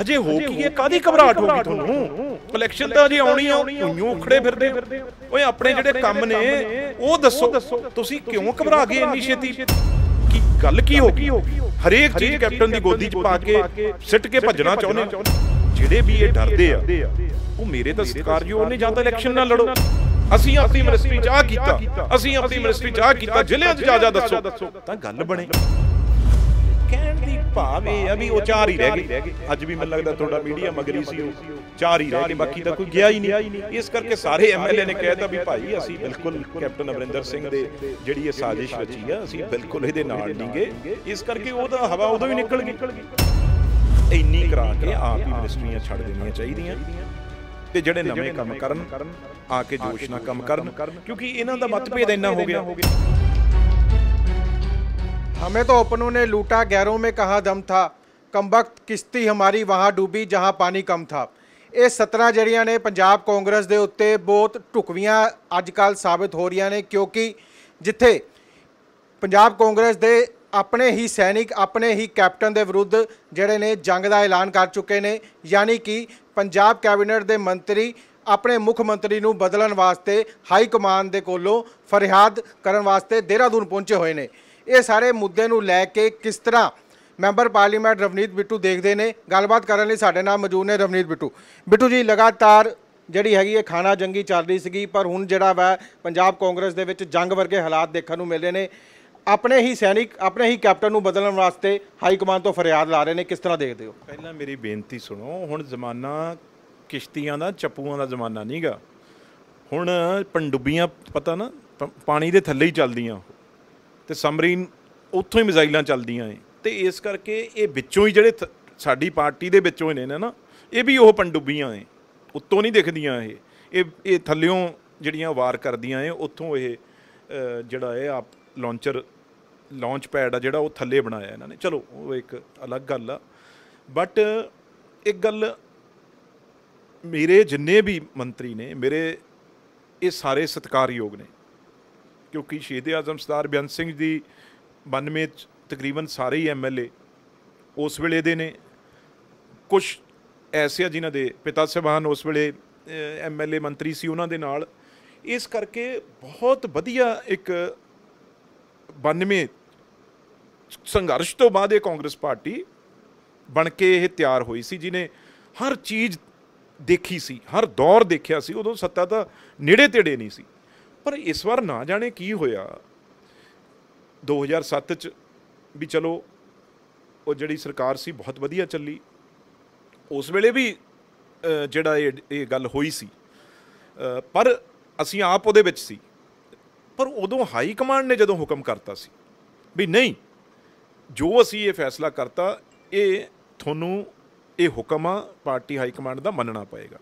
ਹਜੇ ਹੋ ਕੀ ਇਹ ਕਾਦੀ ਘਬਰਾਹਟ ਹੋ ਗਈ ਤੁਹਾਨੂੰ ਕਲੈਕਸ਼ਨ ਤਾਂ ਅਜੇ ਆਉਣੀ ਆ ਉਹਨੂੰ ਖੜੇ ਫਿਰਦੇ ਓਏ ਆਪਣੇ ਜਿਹੜੇ ਕੰਮ ਨੇ ਉਹ ਦੱਸੋ ਤੁਸੀਂ ਕਿਉਂ ਘਬਰਾ ਗਏ ਇੰਨੀ ਛੇਤੀ ਕੀ ਗੱਲ ਕੀ ਹੋ ਗਈ ਹਰੇਕ ਚੀਜ਼ ਕੈਪਟਨ ਦੀ ਗੋਦੀ 'ਚ ਪਾ ਕੇ ਸਿੱਟ ਕੇ ਭੱਜਣਾ ਚਾਹੁੰਦੇ ਜਿਹੜੇ ਵੀ ਇਹ ਡਰਦੇ ਆ ਉਹ ਮੇਰੇ ਤਾਂ ਸਤਿਕਾਰਯੋਗ ਉਹਨੇ ਜਾਂ ਤਾਂ ਇਲੈਕਸ਼ਨ ਨਾਲ ਲੜੋ ਅਸੀਂ ਆਪਣੀ ਮਿਨਿਸਟਰੀ 'ਚ ਆ ਕੀਤਾ ਅਸੀਂ ਆਪਣੀ ਮਿਨਿਸਟਰੀ 'ਚ ਆ ਕੀਤਾ ਜ਼ਿਲ੍ਹਿਆਂ 'ਚ ਜਾ ਜਾ ਦੱਸੋ ਤਾਂ ਗੱਲ ਬਣੇ ਭਾਵ ਇਹ ਆ ਵੀ ਉਹ ਚਾਰ ਹੀ ਰਹਿ ਗਏ ਅੱਜ ਵੀ ਮੈਨੂੰ ਲੱਗਦਾ ਤੁਹਾਡਾ ਮੀਡੀਆ ਮਗਰੀ ਸੀ ਉਹ ਚਾਰ ਹੀ ਰਹਿ ਗਏ ਬਾਕੀ ਤਾਂ ਕੋਈ ਗਿਆ ਹੀ ਨਹੀਂ ਇਸ ਕਰਕੇ ਸਾਰੇ ਐਮਐਲਏ ਨੇ ਕਹਿਤਾ ਵੀ ਭਾਈ ਅਸੀਂ ਬਿਲਕੁਲ ਕੈਪਟਨ ਅਮਰਿੰਦਰ ਸਿੰਘ ਦੇ ਜਿਹੜੀ ਇਹ ਸਾਜ਼ਿਸ਼ ਰਚੀ ਆ ਅਸੀਂ ਬਿਲਕੁਲ ਇਹਦੇ ਨਾਲ ਨਹੀਂਗੇ ਇਸ ਕਰਕੇ ਉਹਦਾ ਹਵਾ ਉਦੋਂ ਹੀ ਨਿਕਲ ਗਈ ਇੰਨੀ ਕਰਾ ਕੇ ਆਪ ਹੀ ਮਿਨਿਸਟਰੀਆਂ ਛੱਡ ਦੇਣੀਆਂ ਚਾਹੀਦੀਆਂ ਤੇ ਜਿਹੜੇ ਨਵੇਂ ਕੰਮ ਕਰਨ ਆ ਕੇ ਜੋਸ਼ ਨਾਲ ਕੰਮ ਕਰਨ ਕਿਉਂਕਿ ਇਹਨਾਂ ਦਾ ਮਤਭੇਦ ਇੰਨਾ ਹੋ ਗਿਆ हमें तो अपनों ने लूटा गैरों में कहा दम था ਕੰਬਖਤ ਕਿਸ਼ਤੀ ਹਮਾਰੀ ਵਹਾਂ ਡੂਬੀ ਜਹਾਂ ਪਾਣੀ ਕਮ ਥਾ ਇਹ 17 ਜਿਹੜੀਆਂ ਨੇ ਪੰਜਾਬ ਕਾਂਗਰਸ ਦੇ ਉੱਤੇ ਬਹੁਤ ਟੁਕਵੀਆਂ ਅੱਜ ਕੱਲ ਸਾਬਤ ਹੋ ਰਹੀਆਂ ਨੇ ਕਿਉਂਕਿ ਜਿੱਥੇ ਪੰਜਾਬ ਕਾਂਗਰਸ ਦੇ ਆਪਣੇ ਹੀ ਸੈਨਿਕ ਆਪਣੇ ਹੀ ਕੈਪਟਨ ਦੇ ਵਿਰੁੱਧ ਜਿਹੜੇ ਨੇ ਜੰਗ ਦਾ ਐਲਾਨ ਕਰ ਚੁੱਕੇ ਨੇ ਯਾਨੀ ਕਿ ਪੰਜਾਬ ਕੈਬਨਿਟ ਦੇ ਮੰਤਰੀ ਆਪਣੇ ਮੁੱਖ ਮੰਤਰੀ ਨੂੰ ਬਦਲਣ ਵਾਸਤੇ ਹਾਈ ਕਮਾਂਡ ਦੇ ਕੋਲੋਂ ਫਰਿਆਦ ਕਰਨ ਵਾਸਤੇ ਦੇਹਰਾਦੂਨ ਪਹੁੰਚੇ ਹੋਏ ਨੇ ਇਹ ਸਾਰੇ ਮੁੱਦੇ ਨੂੰ ਲੈ ਕੇ ਕਿਸ ਤਰ੍ਹਾਂ ਮੈਂਬਰ ਪਾਰਲੀਮੈਂਟ ਰਵਨੀਤ ਬਿੱਟੂ ਦੇਖਦੇ ਨੇ ਗੱਲਬਾਤ ਕਰਨ ਲਈ ਸਾਡੇ ਨਾਲ ਮੌਜੂਦ ਨੇ ਰਵਨੀਤ ਬਿੱਟੂ ਬਿੱਟੂ ਜੀ ਲਗਾਤਾਰ ਜਿਹੜੀ ਹੈਗੀ ਇਹ ਖਾਣਾ ਜੰਗੀ ਚੱਲ ਰਹੀ ਸੀਗੀ ਪਰ ਹੁਣ ਜਿਹੜਾ ਵਾ ਪੰਜਾਬ ਕਾਂਗਰਸ ਦੇ ਵਿੱਚ ਜੰਗ ਵਰਗੇ ਹਾਲਾਤ ਦੇਖਣ ਨੂੰ ਮਿਲ ਰਹੇ ਨੇ ਆਪਣੇ ਹੀ ਸੈਨਿਕ ਆਪਣੇ ਹੀ ਕੈਪਟਨ ਨੂੰ ਬਦਲਣ ਵਾਸਤੇ ਹਾਈ ਕਮਾਂਡ ਤੋਂ ਫਰਿਆਦ ਲਾ ਰਹੇ ਨੇ ਕਿਸ ਤਰ੍ਹਾਂ ਦੇਖਦੇ ਹੋ ਪਹਿਲਾਂ ਮੇਰੀ ਬੇਨਤੀ ਸੁਣੋ ਹੁਣ ਜ਼ਮਾਨਾ ਕਿਸ਼ਤੀਆਂ ਦਾ ਚੱਪੂਆਂ ਦਾ ਜ਼ਮਾਨਾ ਨਹੀਂਗਾ ਹੁਣ ਪੰਡੁੱਬੀਆਂ ਪਤਾ ਨਾ ਪਾਣੀ ਦੇ ਥੱਲੇ ਹੀ ਚੱਲਦੀਆਂ ਤੇ ਸਮਰੀਨ ਉੱਥੋਂ ਹੀ ਮਿਜ਼ਾਈਲਾਂ ਚੱਲਦੀਆਂ ਏ ਤੇ ਇਸ ਕਰਕੇ ਇਹ ਵਿੱਚੋਂ ਹੀ ਜਿਹੜੇ ਸਾਡੀ ਪਾਰਟੀ ਦੇ ਵਿੱਚੋਂ ਹੀ ਨੇ ਨਾ ਇਹ ਵੀ ਉਹ ਪੰਡੁੱਬੀਆਂ ਏ ਉੱਤੋਂ ਨਹੀਂ ਦਿਖਦੀਆਂ ਇਹ ਇਹ ਇਹ ਥੱਲਿਓਂ ਜਿਹੜੀਆਂ ਵਾਰ ਕਰਦੀਆਂ ਏ ਉੱਥੋਂ ਇਹ ਜਿਹੜਾ ਇਹ ਆਪ ਲਾਂਚਰ ਲਾਂਚ ਪੈਡ ਆ ਜਿਹੜਾ ਉਹ ਥੱਲੇ ਬਣਾਇਆ ਇਹਨਾਂ ਨੇ ਚਲੋ ਉਹ ਇੱਕ ਅਲੱਗ ਗੱਲ ਆ ਬਟ ਇੱਕ ਗੱਲ ਮੇਰੇ ਜਿੰਨੇ ਵੀ ਮੰਤਰੀ ਨੇ ਮੇਰੇ ਇਹ ਸਾਰੇ ਸਤਿਕਾਰਯੋਗ ਨੇ ਕਿਉਂਕਿ ਸ਼ਹੀਦ ਆਜ਼ਮ ਸਰਦਾਰ ਬਿਆਨ ਸਿੰਘ ਦੀ 92 ਤਕਰੀਬਨ ਸਾਰੇ ਹੀ ਐਮਐਲਏ ਉਸ ਵੇਲੇ ਦੇ ਨੇ ਕੁਝ ਐਸੇ ਆ ਜਿਨ੍ਹਾਂ ਦੇ ਪਿਤਾ ਸਹਿਬਾਨ ਉਸ ਵੇਲੇ ਐਮਐਲਏ ਮੰਤਰੀ ਸੀ ਉਹਨਾਂ ਦੇ ਨਾਲ ਇਸ ਕਰਕੇ ਬਹੁਤ ਵਧੀਆ ਇੱਕ 92 ਸੰਘਰਸ਼ ਤੋਂ ਬਾਅਦ ਇਹ ਕਾਂਗਰਸ ਪਾਰਟੀ ਬਣ ਕੇ ਇਹ ਤਿਆਰ ਹੋਈ ਸੀ ਜਿਨੇ ਹਰ ਚੀਜ਼ ਦੇਖੀ ਸੀ ਹਰ ਦੌਰ ਦੇਖਿਆ ਸੀ ਉਦੋਂ ਸੱਤਾ ਤਾਂ ਨੇੜੇ ਤੇੜੇ ਨਹੀਂ ਸੀ ਪਰ ਇਸ ਵਾਰ ਨਾ ਜਾਣੇ ਕੀ ਹੋਇਆ 2007 ਚ ਵੀ ਚਲੋ ਉਹ ਜਿਹੜੀ ਸਰਕਾਰ ਸੀ ਬਹੁਤ ਵਧੀਆ ਚੱਲੀ ਉਸ ਵੇਲੇ ਵੀ ਜਿਹੜਾ ਇਹ ਇਹ ਗੱਲ ਹੋਈ ਸੀ ਪਰ ਅਸੀਂ ਆਪ ਉਹਦੇ ਵਿੱਚ ਸੀ ਪਰ ਉਦੋਂ ਹਾਈ ਕਮਾਂਡ ਨੇ ਜਦੋਂ ਹੁਕਮ ਕਰਤਾ ਸੀ ਵੀ ਨਹੀਂ ਜੋ ਅਸੀਂ ਇਹ ਫੈਸਲਾ ਕਰਤਾ ਇਹ ਤੁਹਾਨੂੰ ਇਹ ਹੁਕਮ ਆ ਪਾਰਟੀ ਹਾਈ ਕਮਾਂਡ ਦਾ ਮੰਨਣਾ ਪਏਗਾ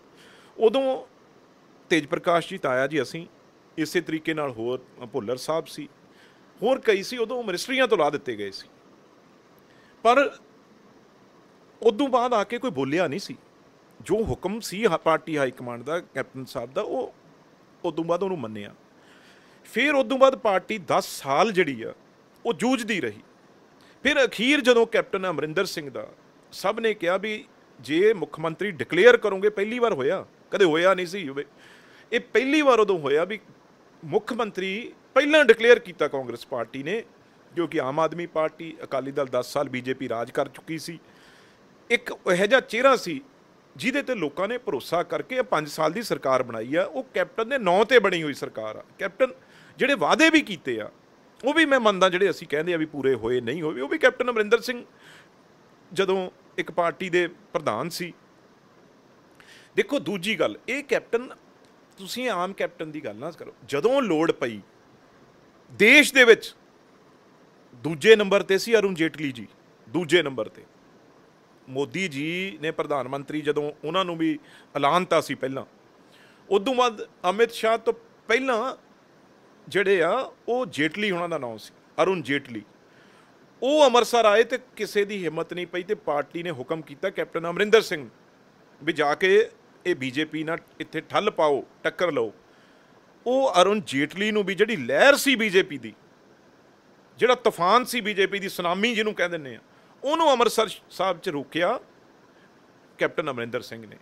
ਉਦੋਂ ਤੇਜ ਪ੍ਰਕਾਸ਼ ਜੀ ਤਾਇਆ ਜੀ ਅਸੀਂ ਇਸੇ ਤਰੀਕੇ ਨਾਲ ਹੋਰ ਭੁੱਲਰ ਸਾਹਿਬ ਸੀ ਹੋਰ ਕਈ ਸੀ ਉਦੋਂ ਮਿਨਿਸਟਰੀਆਂ ਤੋਂ ਲਾ ਦਿੱਤੇ ਗਏ ਸੀ ਪਰ ਉਦੋਂ ਬਾਅਦ ਆ ਕੇ ਕੋਈ ਬੋਲਿਆ ਨਹੀਂ ਸੀ ਜੋ ਹੁਕਮ ਸੀ ਪਾਰਟੀ ਹਾਈ ਕਮਾਂਡ ਦਾ ਕੈਪਟਨ ਸਾਹਿਬ ਦਾ ਉਹ ਉਦੋਂ ਬਾਅਦ ਉਹਨੂੰ ਮੰਨਿਆ ਫਿਰ ਉਦੋਂ ਬਾਅਦ ਪਾਰਟੀ 10 ਸਾਲ ਜਿਹੜੀ ਆ ਉਹ ਜੂਝਦੀ ਰਹੀ ਫਿਰ ਅਖੀਰ ਜਦੋਂ ਕੈਪਟਨ ਅਮਰਿੰਦਰ ਸਿੰਘ ਦਾ ਸਭ ਨੇ ਕਿਹਾ ਵੀ ਜੇ ਮੁੱਖ ਮੰਤਰੀ ਡਿਕਲੇਅਰ ਕਰੋਗੇ ਪਹਿਲੀ ਵਾਰ ਹੋਇਆ ਕਦੇ ਹੋਇਆ ਨਹੀਂ ਸੀ ਇਹ ਪਹਿਲੀ ਵਾਰ ਉਦੋਂ ਹੋਇਆ ਵੀ ਮੁੱਖ ਮੰਤਰੀ ਪਹਿਲਾਂ ਡਿਕਲੇਅਰ ਕੀਤਾ ਕਾਂਗਰਸ ਪਾਰਟੀ ਨੇ ਜੋ ਕਿ ਆਮ ਆਦਮੀ ਪਾਰਟੀ ਅਕਾਲੀ ਦਲ 10 ਸਾਲ ਬੀਜੇਪੀ ਰਾਜ ਕਰ ਚੁੱਕੀ ਸੀ ਇੱਕ ਇਹੋ ਜਿਹਾ ਚਿਹਰਾ ਸੀ ਜਿਹਦੇ ਤੇ ਲੋਕਾਂ ਨੇ ਭਰੋਸਾ ਕਰਕੇ ਇਹ 5 ਸਾਲ ਦੀ ਸਰਕਾਰ ਬਣਾਈ ਆ ਉਹ ਕੈਪਟਨ ਦੇ ਨਾਂ ਤੇ ਬਣੀ ਹੋਈ ਸਰਕਾਰ ਆ ਕੈਪਟਨ ਜਿਹੜੇ ਵਾਅਦੇ ਵੀ ਕੀਤੇ ਆ ਉਹ ਵੀ ਮੈਂ ਮੰਨਦਾ ਜਿਹੜੇ ਅਸੀਂ ਕਹਿੰਦੇ ਆ ਵੀ ਪੂਰੇ ਹੋਏ ਨਹੀਂ ਹੋਏ ਉਹ ਵੀ ਕੈਪਟਨ ਅਮਰਿੰਦਰ ਸਿੰਘ ਜਦੋਂ ਇੱਕ ਪਾਰਟੀ ਦੇ ਪ੍ਰਧਾਨ ਸੀ ਦੇਖੋ ਦੂਜੀ ਗੱਲ ਇਹ ਕੈਪਟਨ ਤੁਸੀਂ ਆਮ ਕੈਪਟਨ ਦੀ ਗੱਲ ਨਾ ਕਰੋ ਜਦੋਂ ਲੋੜ ਪਈ ਦੇਸ਼ ਦੇ ਵਿੱਚ ਦੂਜੇ ਨੰਬਰ ਤੇ ਸੀ ਅਰੁਣ ਜੇਟਲੀ ਜੀ ਦੂਜੇ ਨੰਬਰ ਤੇ ਮੋਦੀ ਜੀ ਨੇ ਪ੍ਰਧਾਨ ਮੰਤਰੀ ਜਦੋਂ ਉਹਨਾਂ ਨੂੰ ਵੀ ਐਲਾਨਤਾ ਸੀ ਪਹਿਲਾਂ ਉਦੋਂ ਬਾਅਦ ਅਮਿਤ ਸ਼ਾਹ ਤੋਂ ਪਹਿਲਾਂ ਜਿਹੜੇ ਆ ਉਹ ਜੇਟਲੀ ਉਹਨਾਂ ਦਾ ਨਾਮ ਸੀ ਅਰੁਣ ਜੇਟਲੀ ਉਹ ਅਮਰਸਰ ਆਏ ਤੇ ਕਿਸੇ ਦੀ ਹਿੰਮਤ ਨਹੀਂ ਪਈ ਤੇ ਪਾਰਟੀ ਨੇ ਹੁਕਮ ਕੀਤਾ ਕੈਪਟਨ ਅਮਰਿੰਦਰ ਸਿੰਘ ਵੀ ਜਾ ਕੇ ਇਹ ਬੀਜੇਪੀ ਨਾਲ ਇੱਥੇ ਠੱਲ ਪਾਓ ਟੱਕਰ ਲਓ ਉਹ ਅਰੁਣ ਜੇਟਲੀ ਨੂੰ ਵੀ ਜਿਹੜੀ ਲਹਿਰ ਸੀ ਬੀਜੇਪੀ ਦੀ ਜਿਹੜਾ ਤੂਫਾਨ ਸੀ ਬੀਜੇਪੀ ਦੀ ਸੁਨਾਮੀ ਜਿਹਨੂੰ ਕਹਿ ਦਿੰਨੇ ਆ ਉਹਨੂੰ ਅੰਮ੍ਰਿਤਸਰ ਸਾਹਿਬ 'ਚ ਰੋਕਿਆ ਕੈਪਟਨ ਅਮਰਿੰਦਰ ਸਿੰਘ ਨੇ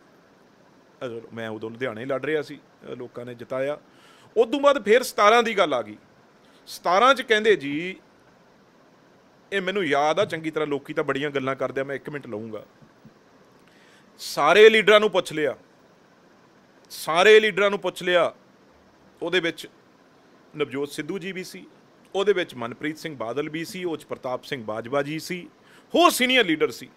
ਮੈਂ ਉਦੋਂ ਲੁਧਿਆਣੇ ਲੜ ਰਿਹਾ ਸੀ ਲੋਕਾਂ ਨੇ ਜਿਤਾਇਆ ਉਸ ਤੋਂ ਬਾਅਦ ਫਿਰ 17 ਦੀ ਗੱਲ ਆ ਗਈ 17 'ਚ ਕਹਿੰਦੇ ਜੀ ਇਹ ਮੈਨੂੰ ਯਾਦ ਆ ਚੰਗੀ ਤਰ੍ਹਾਂ ਲੋਕੀ ਤਾਂ ਬੜੀਆਂ ਗੱਲਾਂ ਕਰਦੇ ਆ ਮੈਂ 1 ਮਿੰਟ ਲਵਾਂਗਾ ਸਾਰੇ ਲੀਡਰਾਂ ਨੂੰ ਪੁੱਛ ਲਿਆ ਸਾਰੇ ਲੀਡਰਾਂ ਨੂੰ ਪੁੱਛ ਲਿਆ ਉਹਦੇ ਵਿੱਚ ਨਵਜੋਤ ਸਿੱਧੂ ਜੀ ਵੀ ਸੀ ਉਹਦੇ ਵਿੱਚ ਮਨਪ੍ਰੀਤ ਸਿੰਘ ਬਾਦਲ ਵੀ ਸੀ ਉਹ ਚ ਪ੍ਰਤਾਪ ਸਿੰਘ ਬਾਜਵਾ ਜੀ ਸੀ ਹੋਰ ਸੀਨੀਅਰ ਲੀਡਰ ਸੀ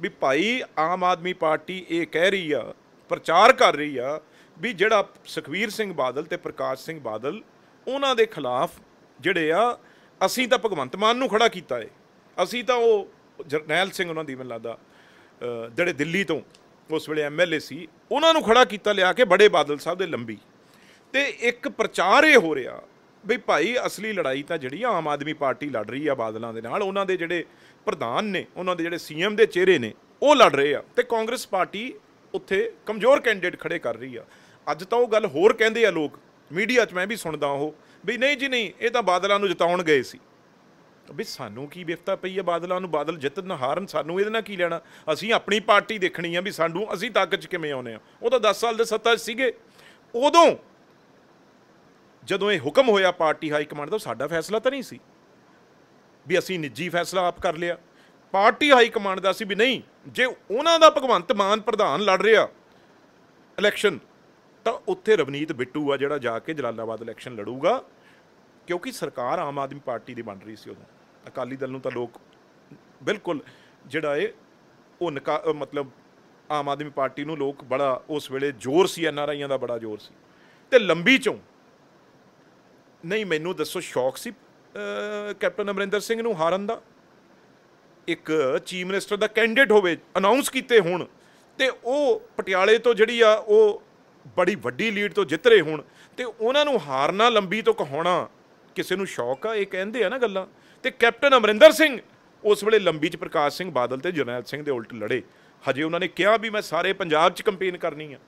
ਵੀ ਭਾਈ ਆਮ ਆਦਮੀ ਪਾਰਟੀ ਇਹ ਕਹਿ ਰਹੀ ਆ ਪ੍ਰਚਾਰ ਕਰ ਰਹੀ ਆ ਵੀ ਜਿਹੜਾ ਸੁਖਵੀਰ ਸਿੰਘ ਬਾਦਲ ਤੇ ਪ੍ਰਕਾਸ਼ ਸਿੰਘ ਬਾਦਲ ਉਹਨਾਂ ਦੇ ਖਿਲਾਫ ਜਿਹੜੇ ਆ ਅਸੀਂ ਤਾਂ ਭਗਵੰਤ ਮਾਨ ਨੂੰ ਖੜਾ ਕੀਤਾ ਏ ਅਸੀਂ ਤਾਂ ਉਹ ਜਰਨੈਲ ਸਿੰਘ ਉਹਨਾਂ ਦੀ ਮੈਨੂੰ ਲੱਗਦਾ ਜਿਹੜੇ ਦਿੱਲੀ ਤੋਂ ਉਸ ਵੇਲੇ ਐਮਐਲਏ ਸੀ ਉਹਨਾਂ ਨੂੰ ਖੜਾ ਕੀਤਾ ਲਿਆ ਕੇ ਬੜੇ ਬਾਦਲ ਸਾਹਿਬ ਦੇ ਲੰਬੀ ਤੇ ਇੱਕ ਪ੍ਰਚਾਰ ਇਹ ਹੋ ਰਿਹਾ ਵੀ ਭਾਈ ਅਸਲੀ ਲੜਾਈ ਤਾਂ ਜਿਹੜੀ ਆਮ ਆਦਮੀ ਪਾਰਟੀ ਲੜ ਰਹੀ ਆ ਬਾਦਲਾਂ ਦੇ ਨਾਲ ਉਹਨਾਂ ਦੇ ਜਿਹੜੇ ਪ੍ਰਧਾਨ ਨੇ ਉਹਨਾਂ ਦੇ ਜਿਹੜੇ ਸੀਐਮ ਦੇ ਚਿਹਰੇ ਨੇ ਉਹ ਲੜ ਰਹੇ ਆ ਤੇ ਕਾਂਗਰਸ ਪਾਰਟੀ ਉੱਥੇ ਕਮਜ਼ੋਰ ਕੈਂਡੀਡੇਟ ਖੜੇ ਕਰ ਰਹੀ ਆ ਅੱਜ ਤਾਂ ਉਹ ਗੱਲ ਹੋਰ ਕਹਿੰਦੇ ਆ ਲੋਕ ਮੀਡੀਆ 'ਚ ਮੈਂ ਵੀ ਸੁਣਦਾ ਉਹ ਵੀ ਨਹੀਂ ਜੀ ਨਹੀਂ ਇਹ ਤਾਂ ਬਾਦਲਾਂ ਨੂੰ ਜਿਤਾਉਣ ਗਏ ਸੀ ਵੀ ਸਾਨੂੰ ਕੀ ਵਿਫਤਾ ਪਈ ਹੈ ਬਾਦਲਾਂ ਨੂੰ ਬਾਦਲ ਜਿੱਤਣ ਹਾਰਨ ਸਾਨੂੰ ਇਹਦੇ ਨਾਲ ਕੀ ਲੈਣਾ ਅਸੀਂ ਆਪਣੀ ਪਾਰਟੀ ਦੇਖਣੀ ਆ ਵੀ ਸਾਨੂੰ ਅਸੀਂ ਤਾਕਤ 'ਚ ਕਿਵੇਂ ਆਉਨੇ ਆ ਉਹ ਤਾਂ 10 ਸਾਲ ਦੇ ਸੱਤਾ 'ਚ ਸੀਗੇ ਉਦੋਂ ਜਦੋਂ ਇਹ ਹੁਕਮ ਹੋਇਆ ਪਾਰਟੀ ਹਾਈ ਕਮਾਂਡ ਦਾ ਸਾਡਾ ਫੈਸਲਾ ਤਾਂ ਨਹੀਂ ਸੀ ਵੀ ਅਸੀਂ ਨਿੱਜੀ ਫੈਸਲਾ ਆਪ ਕਰ ਲਿਆ ਪਾਰਟੀ ਹਾਈ ਕਮਾਂਡ ਦਾ ਸੀ ਵੀ ਨਹੀਂ ਜੇ ਉਹਨਾਂ ਦਾ ਭਗਵੰਤ ਮਾਨ ਪ੍ਰਧਾਨ ਲੜ ਰਿਹਾ ਇਲੈਕਸ਼ਨ ਤਾਂ ਉੱਥੇ ਰਵਨੀਤ ਬਿੱਟੂ ਆ ਜਿਹੜਾ ਜਾ ਕੇ ਜਲਾਲਾਬਾਦ ਇਲੈਕਸ਼ਨ ਲੜੂਗਾ ਕਿਉਂਕਿ ਸਰਕਾਰ ਆਮ ਆਦਮੀ ਪਾਰਟੀ ਦੀ ਬਣ ਰਹੀ ਸੀ ਉਦੋਂ ਅਕਾਲੀ ਦਲ ਨੂੰ ਤਾਂ ਲੋਕ ਬਿਲਕੁਲ ਜਿਹੜਾ ਏ ਉਹ ਮਤਲਬ ਆਮ ਆਦਮੀ ਪਾਰਟੀ ਨੂੰ ਲੋਕ ਬੜਾ ਉਸ ਵੇਲੇ ਜ਼ੋਰ ਸੀ ਐਨਆਰਆਈਆਂ ਦਾ ਬੜਾ ਜ਼ੋਰ ਸੀ ਤੇ ਲੰਬੀ ਚੋਂ ਨਹੀਂ ਮੈਨੂੰ ਦੱਸੋ ਸ਼ੌਕ ਸੀ ਕੈਪਟਨ ਅਮਰਿੰਦਰ ਸਿੰਘ ਨੂੰ ਹਾਰਨ ਦਾ ਇੱਕ ਚੀਫ ਮਿਨਿਸਟਰ ਦਾ ਕੈਂਡੀਡੇਟ ਹੋਵੇ ਅਨਾਉਂਸ ਕੀਤੇ ਹੋਣ ਤੇ ਉਹ ਪਟਿਆਲੇ ਤੋਂ ਜਿਹੜੀ ਆ ਉਹ ਬੜੀ ਵੱਡੀ ਲੀਡ ਤੋਂ ਜਿੱਤ ਰਹੇ ਹੋਣ ਤੇ ਉਹਨਾਂ ਨੂੰ ਹਾਰਨਾ ਲੰਬੀ ਤੋਂ ਕਹਾਉਣਾ ਕਿਸੇ ਨੂੰ ਸ਼ੌਕ ਆ ਇਹ ਕਹਿੰਦੇ ਆ ਨਾ ਗੱਲਾਂ ਤੇ ਕੈਪਟਨ ਅਮਰਿੰਦਰ ਸਿੰਘ ਉਸ ਵੇਲੇ ਲੰਬੀ ਚ ਪ੍ਰਕਾਸ਼ ਸਿੰਘ ਬਾਦਲ ਤੇ ਜਰਨੈਲ ਸਿੰਘ ਦੇ ਉਲਟ ਲੜੇ ਹਜੇ ਉਹਨਾਂ ਨੇ ਕਿਹਾ ਵੀ ਮੈਂ ਸਾਰੇ ਪੰਜਾਬ 'ਚ ਕੈਂਪੇਨ ਕਰਨੀ ਆ